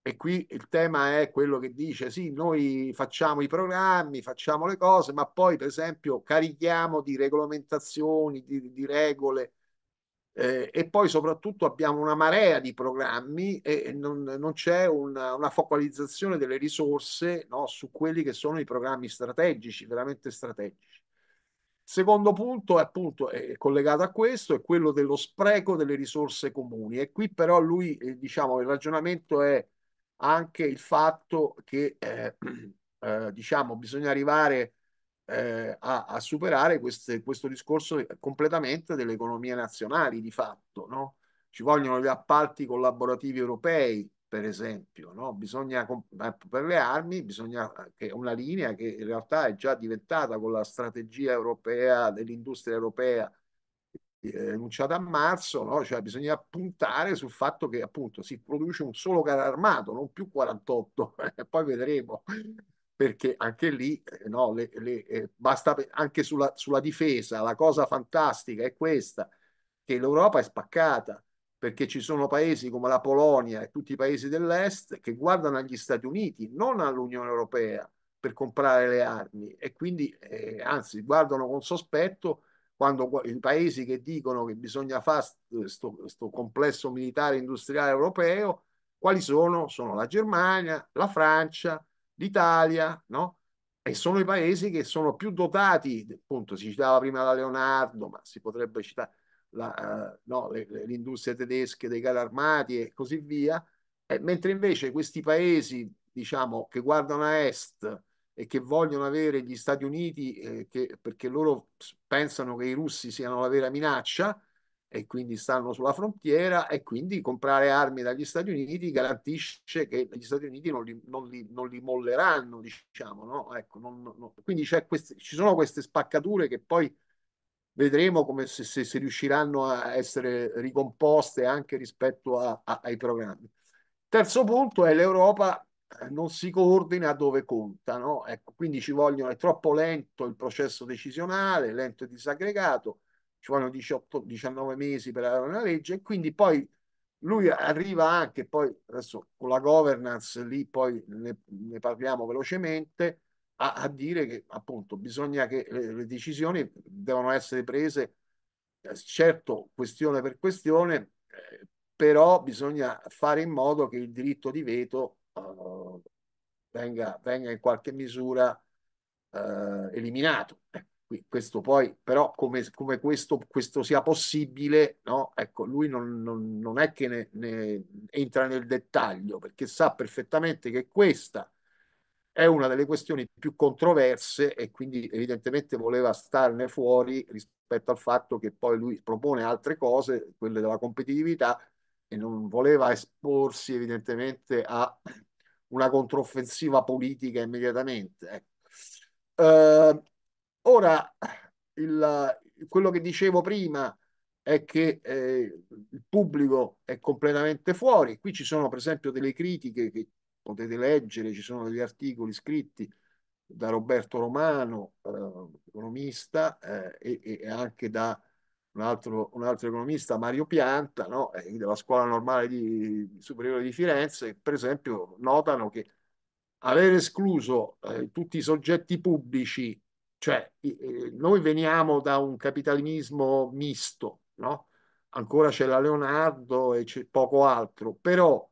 E qui il tema è quello che dice, sì, noi facciamo i programmi, facciamo le cose, ma poi per esempio carichiamo di regolamentazioni, di, di regole, eh, e poi soprattutto abbiamo una marea di programmi e non, non c'è una, una, focalizzazione delle risorse no, su quelli che sono i programmi strategici, veramente strategici. Secondo punto è appunto è collegato a questo, è quello dello spreco delle risorse comuni e qui però lui eh, diciamo il ragionamento è anche il fatto che eh, eh diciamo bisogna arrivare eh, a, a, superare queste, questo discorso eh, completamente delle economie nazionali di fatto. No? Ci vogliono gli appalti collaborativi europei, per esempio, no? bisogna, eh, per le armi bisogna eh, che una linea che in realtà è già diventata con la strategia europea dell'industria europea enunciata a marzo, no? cioè bisogna puntare sul fatto che appunto si produce un solo carro armato, non più 48, e poi vedremo perché anche lì eh, no, le, le, eh, basta anche sulla, sulla, difesa. La cosa fantastica è questa, che l'Europa è spaccata perché ci sono paesi come la Polonia e tutti i paesi dell'Est che guardano agli Stati Uniti, non all'Unione Europea, per comprare le armi e quindi eh, anzi guardano con sospetto quando i paesi che dicono che bisogna fare questo complesso militare industriale europeo, quali sono? Sono la Germania, la Francia, l'Italia, no? E sono i paesi che sono più dotati, appunto, si citava prima la Leonardo, ma si potrebbe citare la, uh, no, le, le, le, industrie tedesche dei carri armati e così via, e eh, mentre invece questi paesi, diciamo, che guardano a est e che vogliono avere gli Stati Uniti, eh, che, perché loro pensano che i russi siano la vera minaccia, e quindi stanno sulla frontiera e quindi comprare armi dagli Stati Uniti garantisce che gli Stati Uniti non li, non li, non li molleranno, diciamo, no? ecco, non, non, quindi queste, ci sono queste spaccature che poi vedremo come se, se, se riusciranno a essere ricomposte anche rispetto a, a, ai programmi. Terzo punto è l'Europa eh, non si coordina dove conta, no? ecco, quindi ci vogliono, è troppo lento il processo decisionale, lento e disaggregato, ci vogliono 18, 19 mesi per avere una legge e quindi poi lui arriva anche poi adesso con la governance lì poi ne, ne parliamo velocemente a, a, dire che appunto bisogna che le, le decisioni devono essere prese eh, certo questione per questione eh, però bisogna fare in modo che il diritto di veto eh, venga, venga in qualche misura eh, eliminato ecco questo poi, però, come, come questo, questo, sia possibile, no? ecco, lui non, non, non è che ne, ne entra nel dettaglio, perché sa perfettamente che questa è una delle questioni più controverse e quindi evidentemente voleva starne fuori rispetto al fatto che poi lui propone altre cose, quelle della competitività, e non voleva esporsi evidentemente a una controffensiva politica immediatamente. Eh, Ora, il, quello che dicevo prima è che eh, il pubblico è completamente fuori. Qui ci sono, per esempio, delle critiche che potete leggere, ci sono degli articoli scritti da Roberto Romano, eh, economista, eh, e, e, anche da un altro, un altro economista, Mario Pianta, no? Eh, della Scuola Normale di, Superiore di Firenze, per esempio notano che aver escluso eh, tutti i soggetti pubblici cioè, noi veniamo da un capitalismo misto, no? Ancora c'è la Leonardo e c'è poco altro, però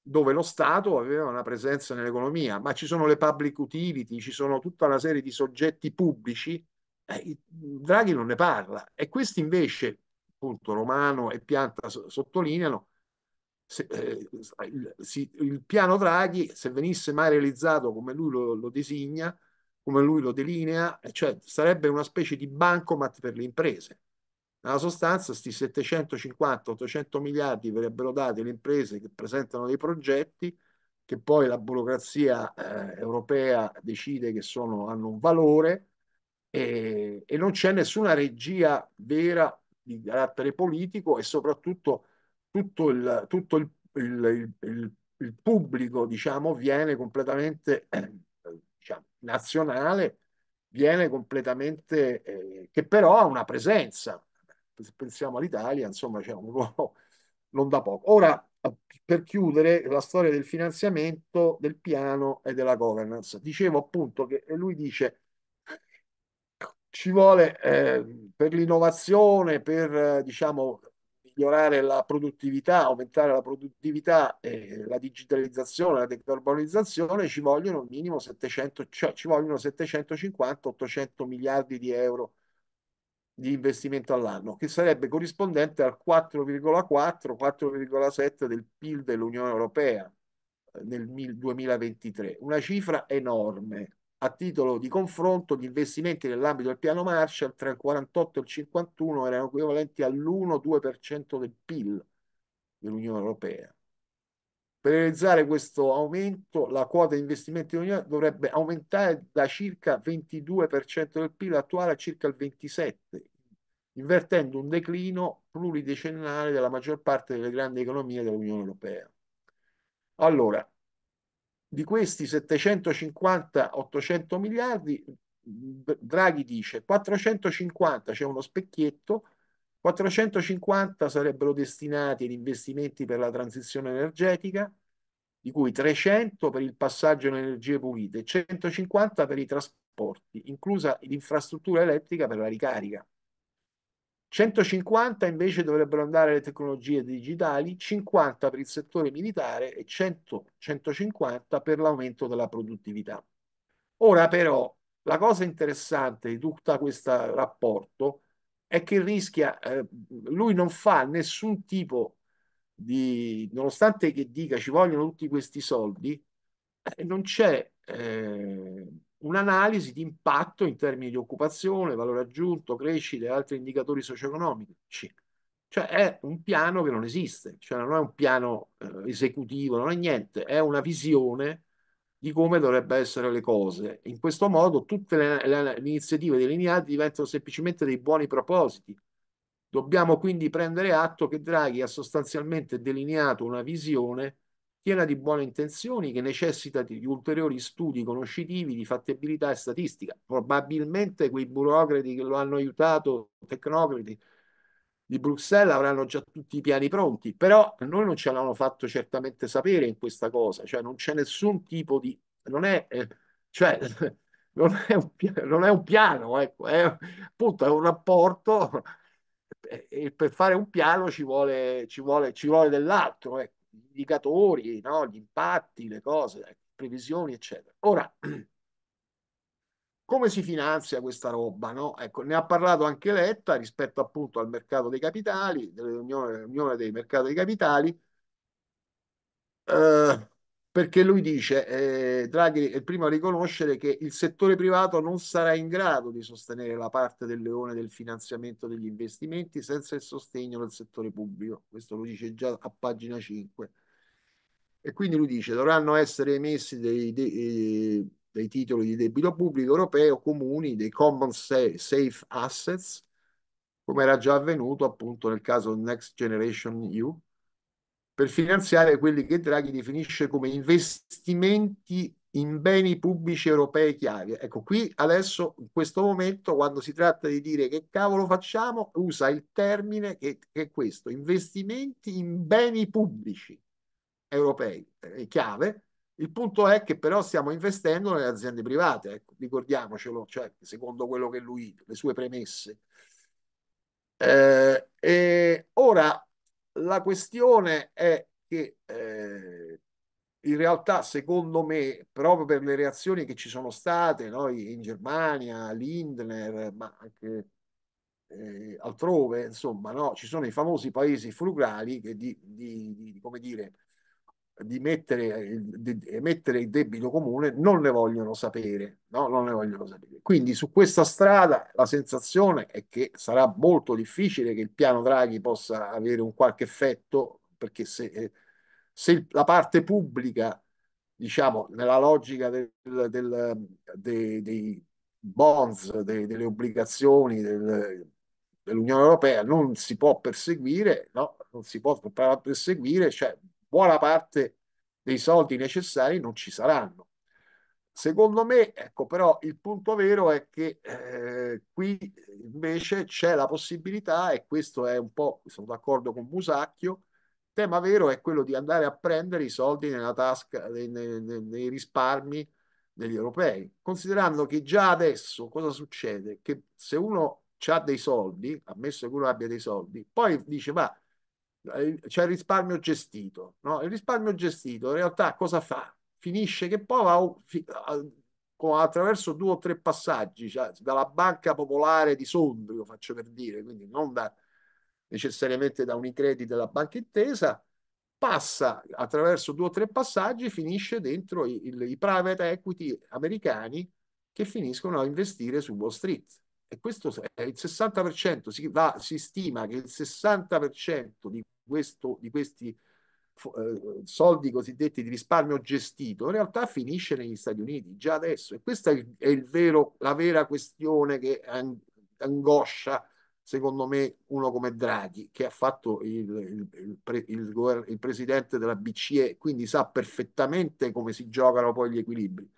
dove lo Stato aveva una presenza nell'economia, ma ci sono le public utility, ci sono tutta una serie di soggetti pubblici, eh, Draghi non ne parla. E questi invece, appunto, Romano e Pianta sottolineano, se, eh, il, si, il, piano Draghi, se venisse mai realizzato come lui lo, lo designa, come lui lo delinea, cioè sarebbe una specie di bancomat per le imprese. Nella sostanza, questi 750-800 miliardi verrebbero dati alle imprese che presentano dei progetti che poi la burocrazia eh, europea decide che sono, hanno un valore e, e non c'è nessuna regia vera di carattere politico e soprattutto tutto il, tutto il, il, il pubblico diciamo, viene completamente eh, nazionale viene completamente, eh, che però ha una presenza. Se pensiamo all'Italia, insomma, c'è un ruolo non da poco. Ora, per chiudere la storia del finanziamento, del piano e della governance, dicevo appunto che lui dice ci vuole eh, per l'innovazione, per diciamo migliorare la produttività, aumentare la produttività e la digitalizzazione, la decarbonizzazione, ci vogliono minimo 700, cioè ci vogliono 750-800 miliardi di euro di investimento all'anno, che sarebbe corrispondente al 4,4-4,7 del PIL dell'Unione Europea eh, nel 2023, una cifra enorme a titolo di confronto, gli investimenti nell'ambito del piano Marshall tra il 48 e il 51 erano equivalenti all'1-2% del PIL dell'Unione Europea. Per realizzare questo aumento, la quota di investimenti dell'Unione dovrebbe aumentare da circa 22% del PIL attuale a circa il 27%, invertendo un declino pluridecennale della maggior parte delle grandi economie dell'Unione Europea. Allora, di questi 750-800 miliardi, Draghi dice 450 c'è uno specchietto, 450 sarebbero destinati ad investimenti per la transizione energetica, di cui 300 per il passaggio in energie pulite, e 150 per i trasporti, inclusa l'infrastruttura elettrica per la ricarica. 150 invece dovrebbero andare le tecnologie digitali, 50 per il settore militare e 100, 150 per l'aumento della produttività. Ora però la cosa interessante di tutto questo rapporto è che rischia, eh, lui non fa nessun tipo di, nonostante che dica ci vogliono tutti questi soldi, eh, non c'è... Eh, un'analisi di impatto in termini di occupazione, valore aggiunto, crescita e altri indicatori socio-economici. Cioè è un piano che non esiste, cioè non è un piano eh, esecutivo, non è niente, è una visione di come dovrebbero essere le cose. In questo modo tutte le, le, le iniziative delineate diventano semplicemente dei buoni propositi. Dobbiamo quindi prendere atto che Draghi ha sostanzialmente delineato una visione piena di buone intenzioni che necessita di ulteriori studi conoscitivi di fattibilità e statistica. Probabilmente quei burocrati che lo hanno aiutato, tecnocrati di Bruxelles, avranno già tutti i piani pronti, però noi non ce l'hanno fatto certamente sapere in questa cosa, cioè non c'è nessun tipo di... non è... Eh, cioè, non è un, piano, non è un piano ecco, è, appunto è un rapporto e per fare un piano ci vuole, ci vuole, ci vuole dell'altro, ecco gli indicatori, no? gli impatti, le cose, le eh, previsioni, eccetera. Ora, come si finanzia questa roba? No? Ecco, ne ha parlato anche Letta rispetto appunto al mercato dei capitali, dell'Unione dei mercati dei capitali. Eh, perché lui dice, eh, Draghi è il primo a riconoscere che il settore privato non sarà in grado di sostenere la parte del leone del finanziamento degli investimenti senza il sostegno del settore pubblico. Questo lo dice già a pagina 5. E quindi lui dice, dovranno essere emessi dei, dei, eh, dei titoli di debito pubblico europeo comuni, dei common safe assets, come era già avvenuto appunto nel caso Next Generation EU per finanziare quelli che Draghi definisce come investimenti in beni pubblici europei chiave. Ecco, qui adesso, in questo momento, quando si tratta di dire che cavolo facciamo, usa il termine che, che è questo, investimenti in beni pubblici europei eh, chiave. Il punto è che però stiamo investendo nelle aziende private, ecco, ricordiamocelo, cioè, secondo quello che lui, le sue premesse. Eh, eh, ora, la questione è che eh, in realtà, secondo me, proprio per le reazioni che ci sono state no, in Germania, Lindner, ma anche eh, altrove, insomma, no, ci sono i famosi paesi frugali che di, di, di come dire, di mettere, di mettere, il debito comune non ne vogliono sapere, no? non ne vogliono sapere. Quindi su questa strada la sensazione è che sarà molto difficile che il piano Draghi possa avere un qualche effetto, perché se, eh, se la parte pubblica, diciamo, nella logica del, del, dei, dei bonds, dei, delle obbligazioni, del, dell'Unione Europea non si può perseguire, no? non si può perseguire, cioè buona parte dei soldi necessari non ci saranno. Secondo me, ecco, però il punto vero è che eh, qui invece c'è la possibilità, e questo è un po', sono d'accordo con Musacchio, il tema vero è quello di andare a prendere i soldi nella tasca, nei, nei, nei risparmi degli europei, considerando che già adesso cosa succede? Che se uno ha dei soldi, ammesso che uno abbia dei soldi, poi dice ma eh, c'è il risparmio gestito. No? Il risparmio gestito in realtà cosa fa? Finisce che poi va attraverso due o tre passaggi, cioè dalla banca popolare di Sondrio, faccio per dire, quindi non da, necessariamente da Unicredit della banca intesa, passa attraverso due o tre passaggi e finisce dentro i, i, i private equity americani che finiscono a investire su Wall Street. E questo è eh, il 60%, si, va, si stima che il 60% di, questo, di questi eh, soldi cosiddetti di risparmio gestito in realtà finisce negli Stati Uniti già adesso e questa è, il, è il vero, la vera questione che angoscia secondo me uno come Draghi che ha fatto il, il, il, il presidente della BCE quindi sa perfettamente come si giocano poi gli equilibri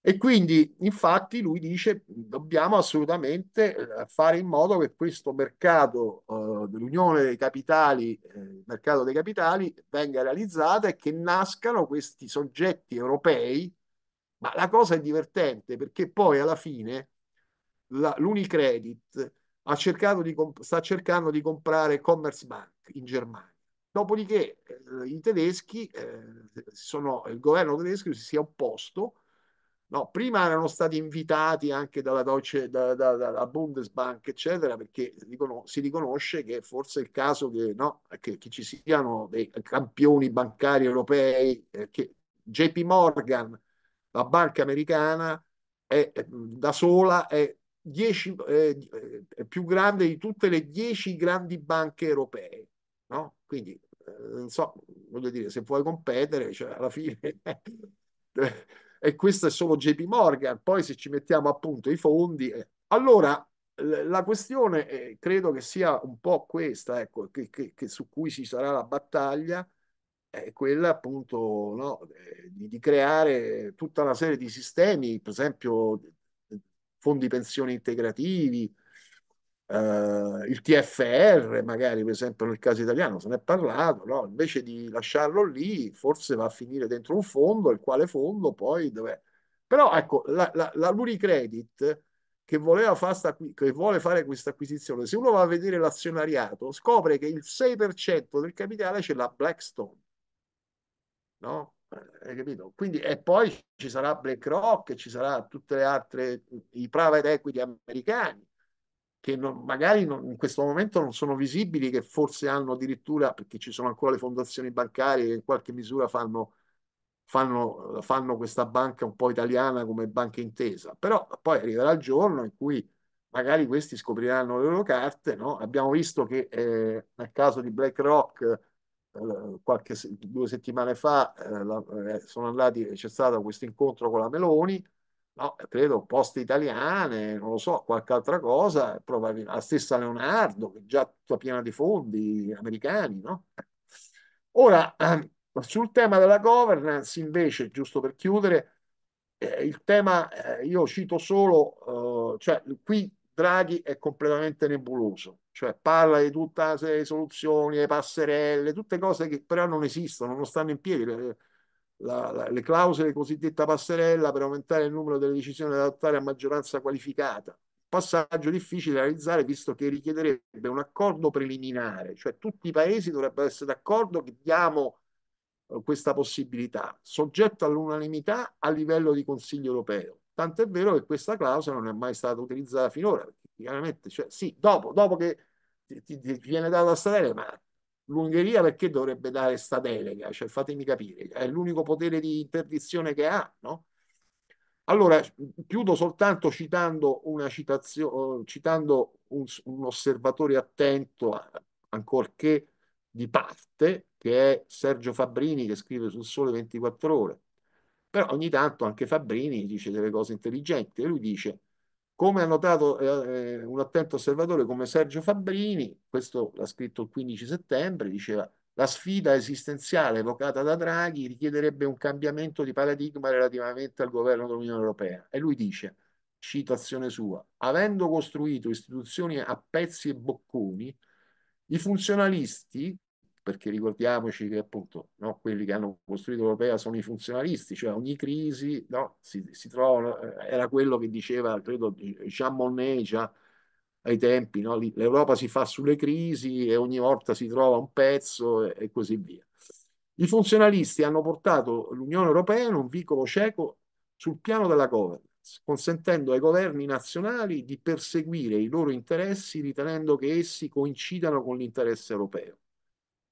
e quindi, infatti, lui dice: dobbiamo assolutamente eh, fare in modo che questo mercato eh, dell'unione dei capitali, eh, mercato dei capitali, venga realizzato e che nascano questi soggetti europei. Ma la cosa è divertente perché poi alla fine l'Unicredit ha cercato di, sta cercando di comprare Commerzbank in Germania. Dopodiché, eh, i tedeschi, eh, sono, il governo tedesco si è opposto No, prima erano stati invitati anche dalla, Deutsche, da, da, dalla Bundesbank, eccetera, perché si riconosce che forse è il caso che, no, che, che ci siano dei campioni bancari europei, eh, che JP Morgan, la banca americana, è, eh, da sola è, 10, eh, è più grande di tutte le 10 grandi banche europee. No? Quindi, eh, non so, voglio dire, se vuoi competere, cioè, alla fine... Eh, e questo è solo JP Morgan, poi se ci mettiamo appunto i fondi... Eh. Allora, la questione eh, credo che sia un po' questa, ecco, che, che, che su cui ci sarà la battaglia, è quella appunto no, eh, di, di, creare tutta una serie di sistemi, per esempio eh, fondi pensione integrativi, Uh, il TFR, magari per esempio nel caso italiano se ne è parlato, no? invece di lasciarlo lì forse va a finire dentro un fondo, il quale fondo poi dov'è. Però ecco, la, la, la Luricredit che, voleva fa sta, che vuole fare questa acquisizione, se uno va a vedere l'azionariato, scopre che il 6% del capitale ce l'ha Blackstone. No? Eh, hai capito? Quindi, e poi ci sarà BlackRock, ci sarà tutte le altre, i private equity americani che non, magari non, in questo momento non sono visibili, che forse hanno addirittura, perché ci sono ancora le fondazioni bancarie che in qualche misura fanno, fanno, fanno questa banca un po' italiana come banca intesa, però poi arriverà il giorno in cui magari questi scopriranno le loro carte, no? abbiamo visto che eh, nel caso di BlackRock eh, qualche due settimane fa eh, la, eh, sono andati, c'è stato questo incontro con la Meloni, no, credo post italiane, non lo so, qualche altra cosa, probabilmente la stessa Leonardo, che già tutta piena di fondi americani, no? Ora, ehm, sul tema della governance, invece, giusto per chiudere, eh, il tema, eh, io cito solo, eh, cioè qui Draghi è completamente nebuloso, cioè parla di tutta la serie di soluzioni, le passerelle, tutte cose che però non esistono, non stanno in piedi la, la, le clausole cosiddette passerella per aumentare il numero delle decisioni da adottare a maggioranza qualificata. Passaggio difficile da realizzare visto che richiederebbe un accordo preliminare, cioè tutti i paesi dovrebbero essere d'accordo che diamo eh, questa possibilità, soggetto all'unanimità a livello di Consiglio europeo. Tanto è vero che questa clausola non è mai stata utilizzata finora, perché chiaramente, cioè, sì, dopo, dopo che ti, ti, ti viene data la statale, ma l'Ungheria perché dovrebbe dare sta delega? Cioè, fatemi capire, è l'unico potere di interdizione che ha, no? Allora, chiudo soltanto citando, citazio, citando un, un, osservatore attento, ancorché di parte, che è Sergio Fabbrini, che scrive sul Sole 24 Ore. Però ogni tanto anche Fabbrini dice delle cose intelligenti e lui dice come ha notato eh, eh, un attento osservatore come Sergio Fabbrini, questo l'ha scritto il 15 settembre, diceva la sfida esistenziale evocata da Draghi richiederebbe un cambiamento di paradigma relativamente al governo dell'Unione Europea. E lui dice, citazione sua, avendo costruito istituzioni a pezzi e bocconi, i funzionalisti perché ricordiamoci che appunto no, quelli che hanno costruito l'Europea sono i funzionalisti, cioè ogni crisi no, si, si trovano, eh, era quello che diceva, credo, Jean Monnet già ai tempi, no, l'Europa si fa sulle crisi e ogni volta si trova un pezzo e, e così via. I funzionalisti hanno portato l'Unione Europea in un vicolo cieco sul piano della governance, consentendo ai governi nazionali di perseguire i loro interessi ritenendo che essi coincidano con l'interesse europeo.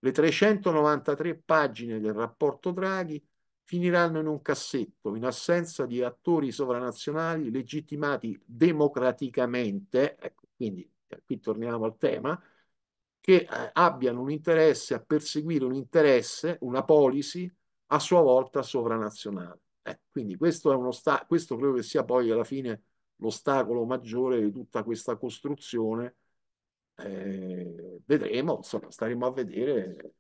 Le 393 pagine del rapporto Draghi finiranno in un cassetto in assenza di attori sovranazionali legittimati democraticamente, ecco, quindi eh, qui torniamo al tema, che eh, abbiano un interesse a perseguire un interesse, una policy a sua volta sovranazionale. Eh, quindi questo, è uno sta- questo credo che sia poi alla fine l'ostacolo maggiore di tutta questa costruzione eh, vedremo, insomma, staremo a vedere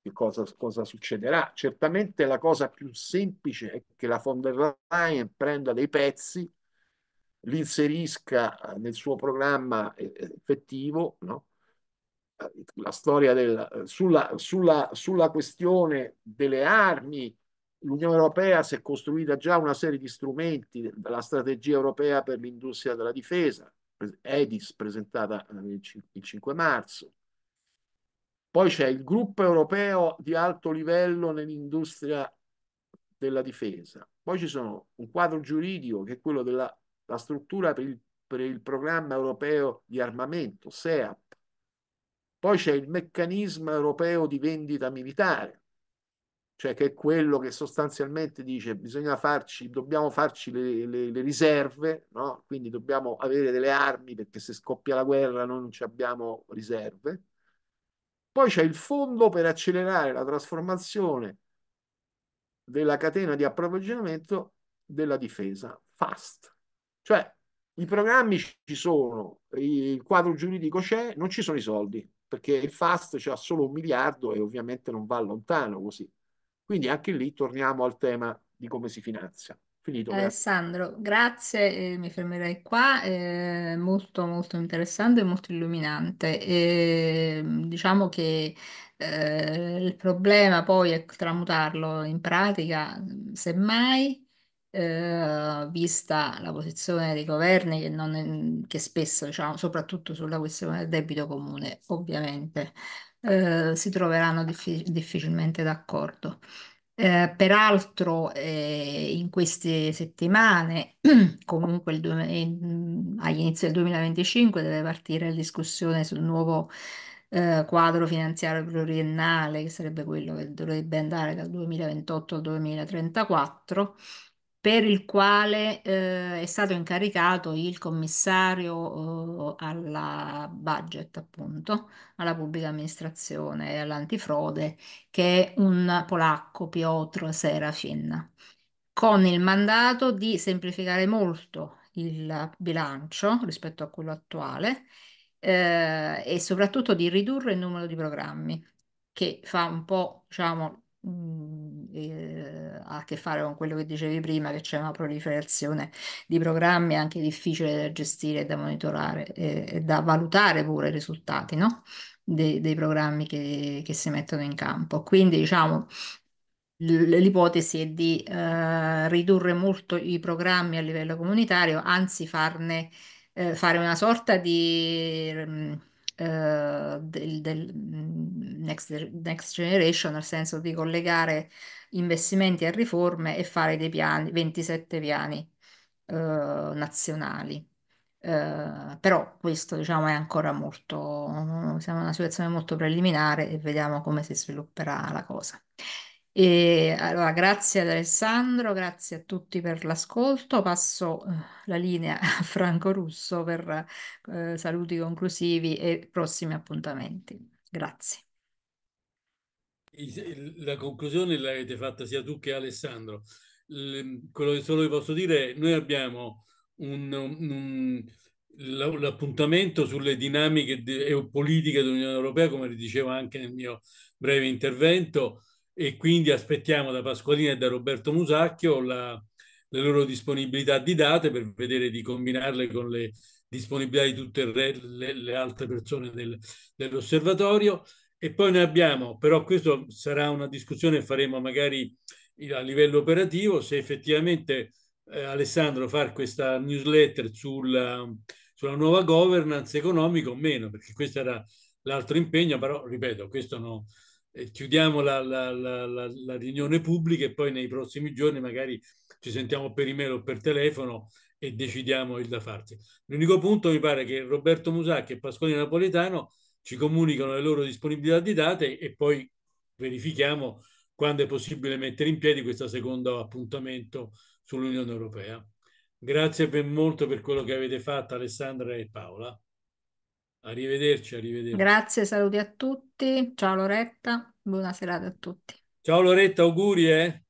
che cosa, cosa succederà. Certamente la cosa più semplice è che la von der Leyen prenda dei pezzi, li inserisca nel suo programma eh, effettivo, no? la storia del, sulla, sulla, sulla questione delle armi, l'Unione Europea si è costruita già una serie di strumenti, la strategia europea per l'industria della difesa, EDIS presentata eh, il 5 marzo. Poi c'è il gruppo europeo di alto livello nell'industria della difesa. Poi ci sono un quadro giuridico che è quello della struttura per il, per il programma europeo di armamento, SEAP. Poi c'è il meccanismo europeo di vendita militare cioè che è quello che sostanzialmente dice bisogna farci, dobbiamo farci le, le, le riserve, no? quindi dobbiamo avere delle armi perché se scoppia la guerra non ci abbiamo riserve. Poi c'è il fondo per accelerare la trasformazione della catena di approvvigionamento della difesa, FAST. Cioè i programmi ci sono, il quadro giuridico c'è, non ci sono i soldi, perché il FAST ha solo un miliardo e ovviamente non va lontano così. Quindi anche lì torniamo al tema di come si finanzia. Finito, eh, grazie. Alessandro, grazie, eh, mi fermerei qua, eh, molto molto interessante e molto illuminante. E, diciamo che eh, il problema poi è tramutarlo in pratica, semmai, eh, vista la posizione dei governi che, non, che spesso, diciamo, soprattutto sulla questione del debito comune, ovviamente eh, si troveranno diffi- difficilmente d'accordo. Eh, peraltro eh, in queste settimane, comunque du- in, mm, all'inizio del 2025, deve partire la discussione sul nuovo eh, quadro finanziario pluriennale, che sarebbe quello che dovrebbe andare dal 2028 al 2034 per il quale eh, è stato incaricato il commissario eh, alla budget, appunto, alla pubblica amministrazione e all'antifrode, che è un polacco, Piotr Serafin, con il mandato di semplificare molto il bilancio rispetto a quello attuale eh, e soprattutto di ridurre il numero di programmi, che fa un po', diciamo, Mm, eh, ha a che fare con quello che dicevi prima, che c'è una proliferazione di programmi anche difficile da gestire, da monitorare e, e da valutare pure i risultati, no? De, dei programmi che, che si mettono in campo. Quindi, diciamo, l'ipotesi è di eh, ridurre molto i programmi a livello comunitario, anzi farne, eh, fare una sorta di... Mh, mm, eh, del, del mm, next, next, Generation, nel senso di collegare investimenti e riforme e fare dei piani, 27 piani eh, nazionali. Uh, però questo diciamo è ancora molto, siamo in una situazione molto preliminare e vediamo come si svilupperà la cosa. E allora, grazie ad Alessandro, grazie a tutti per l'ascolto. Passo eh, la linea a Franco Russo per eh, saluti conclusivi e prossimi appuntamenti. Grazie. La conclusione l'avete fatta sia tu che Alessandro. Quello che solo vi posso dire è che noi abbiamo un, un l'appuntamento sulle dinamiche politiche dell'Unione Europea, come dicevo anche nel mio breve intervento, e quindi aspettiamo da Pasqualina e da Roberto Musacchio la, le loro disponibilità di date per vedere di combinarle con le disponibilità di tutte le, le, le altre persone del, dell'osservatorio. E poi ne abbiamo, però questo sarà una discussione che faremo magari a livello operativo, se effettivamente eh, Alessandro fa questa newsletter sulla, sulla nuova governance economica o meno, perché questo era l'altro impegno, però ripeto, questo non chiudiamo la, la, la, la, riunione pubblica e poi nei prossimi giorni magari ci sentiamo per email o per telefono e decidiamo il da farsi. L'unico punto mi pare che Roberto Musacchi e Pasquale Napoletano ci comunicano le loro disponibilità di date e poi verifichiamo quando è possibile mettere in piedi questo secondo appuntamento sull'Unione Europea. Grazie per molto per quello che avete fatto Alessandra e Paola. Arrivederci, arrivederci. Grazie, saluti a tutti. Ciao Loretta, buona serata a tutti. Ciao Loretta, auguri, eh.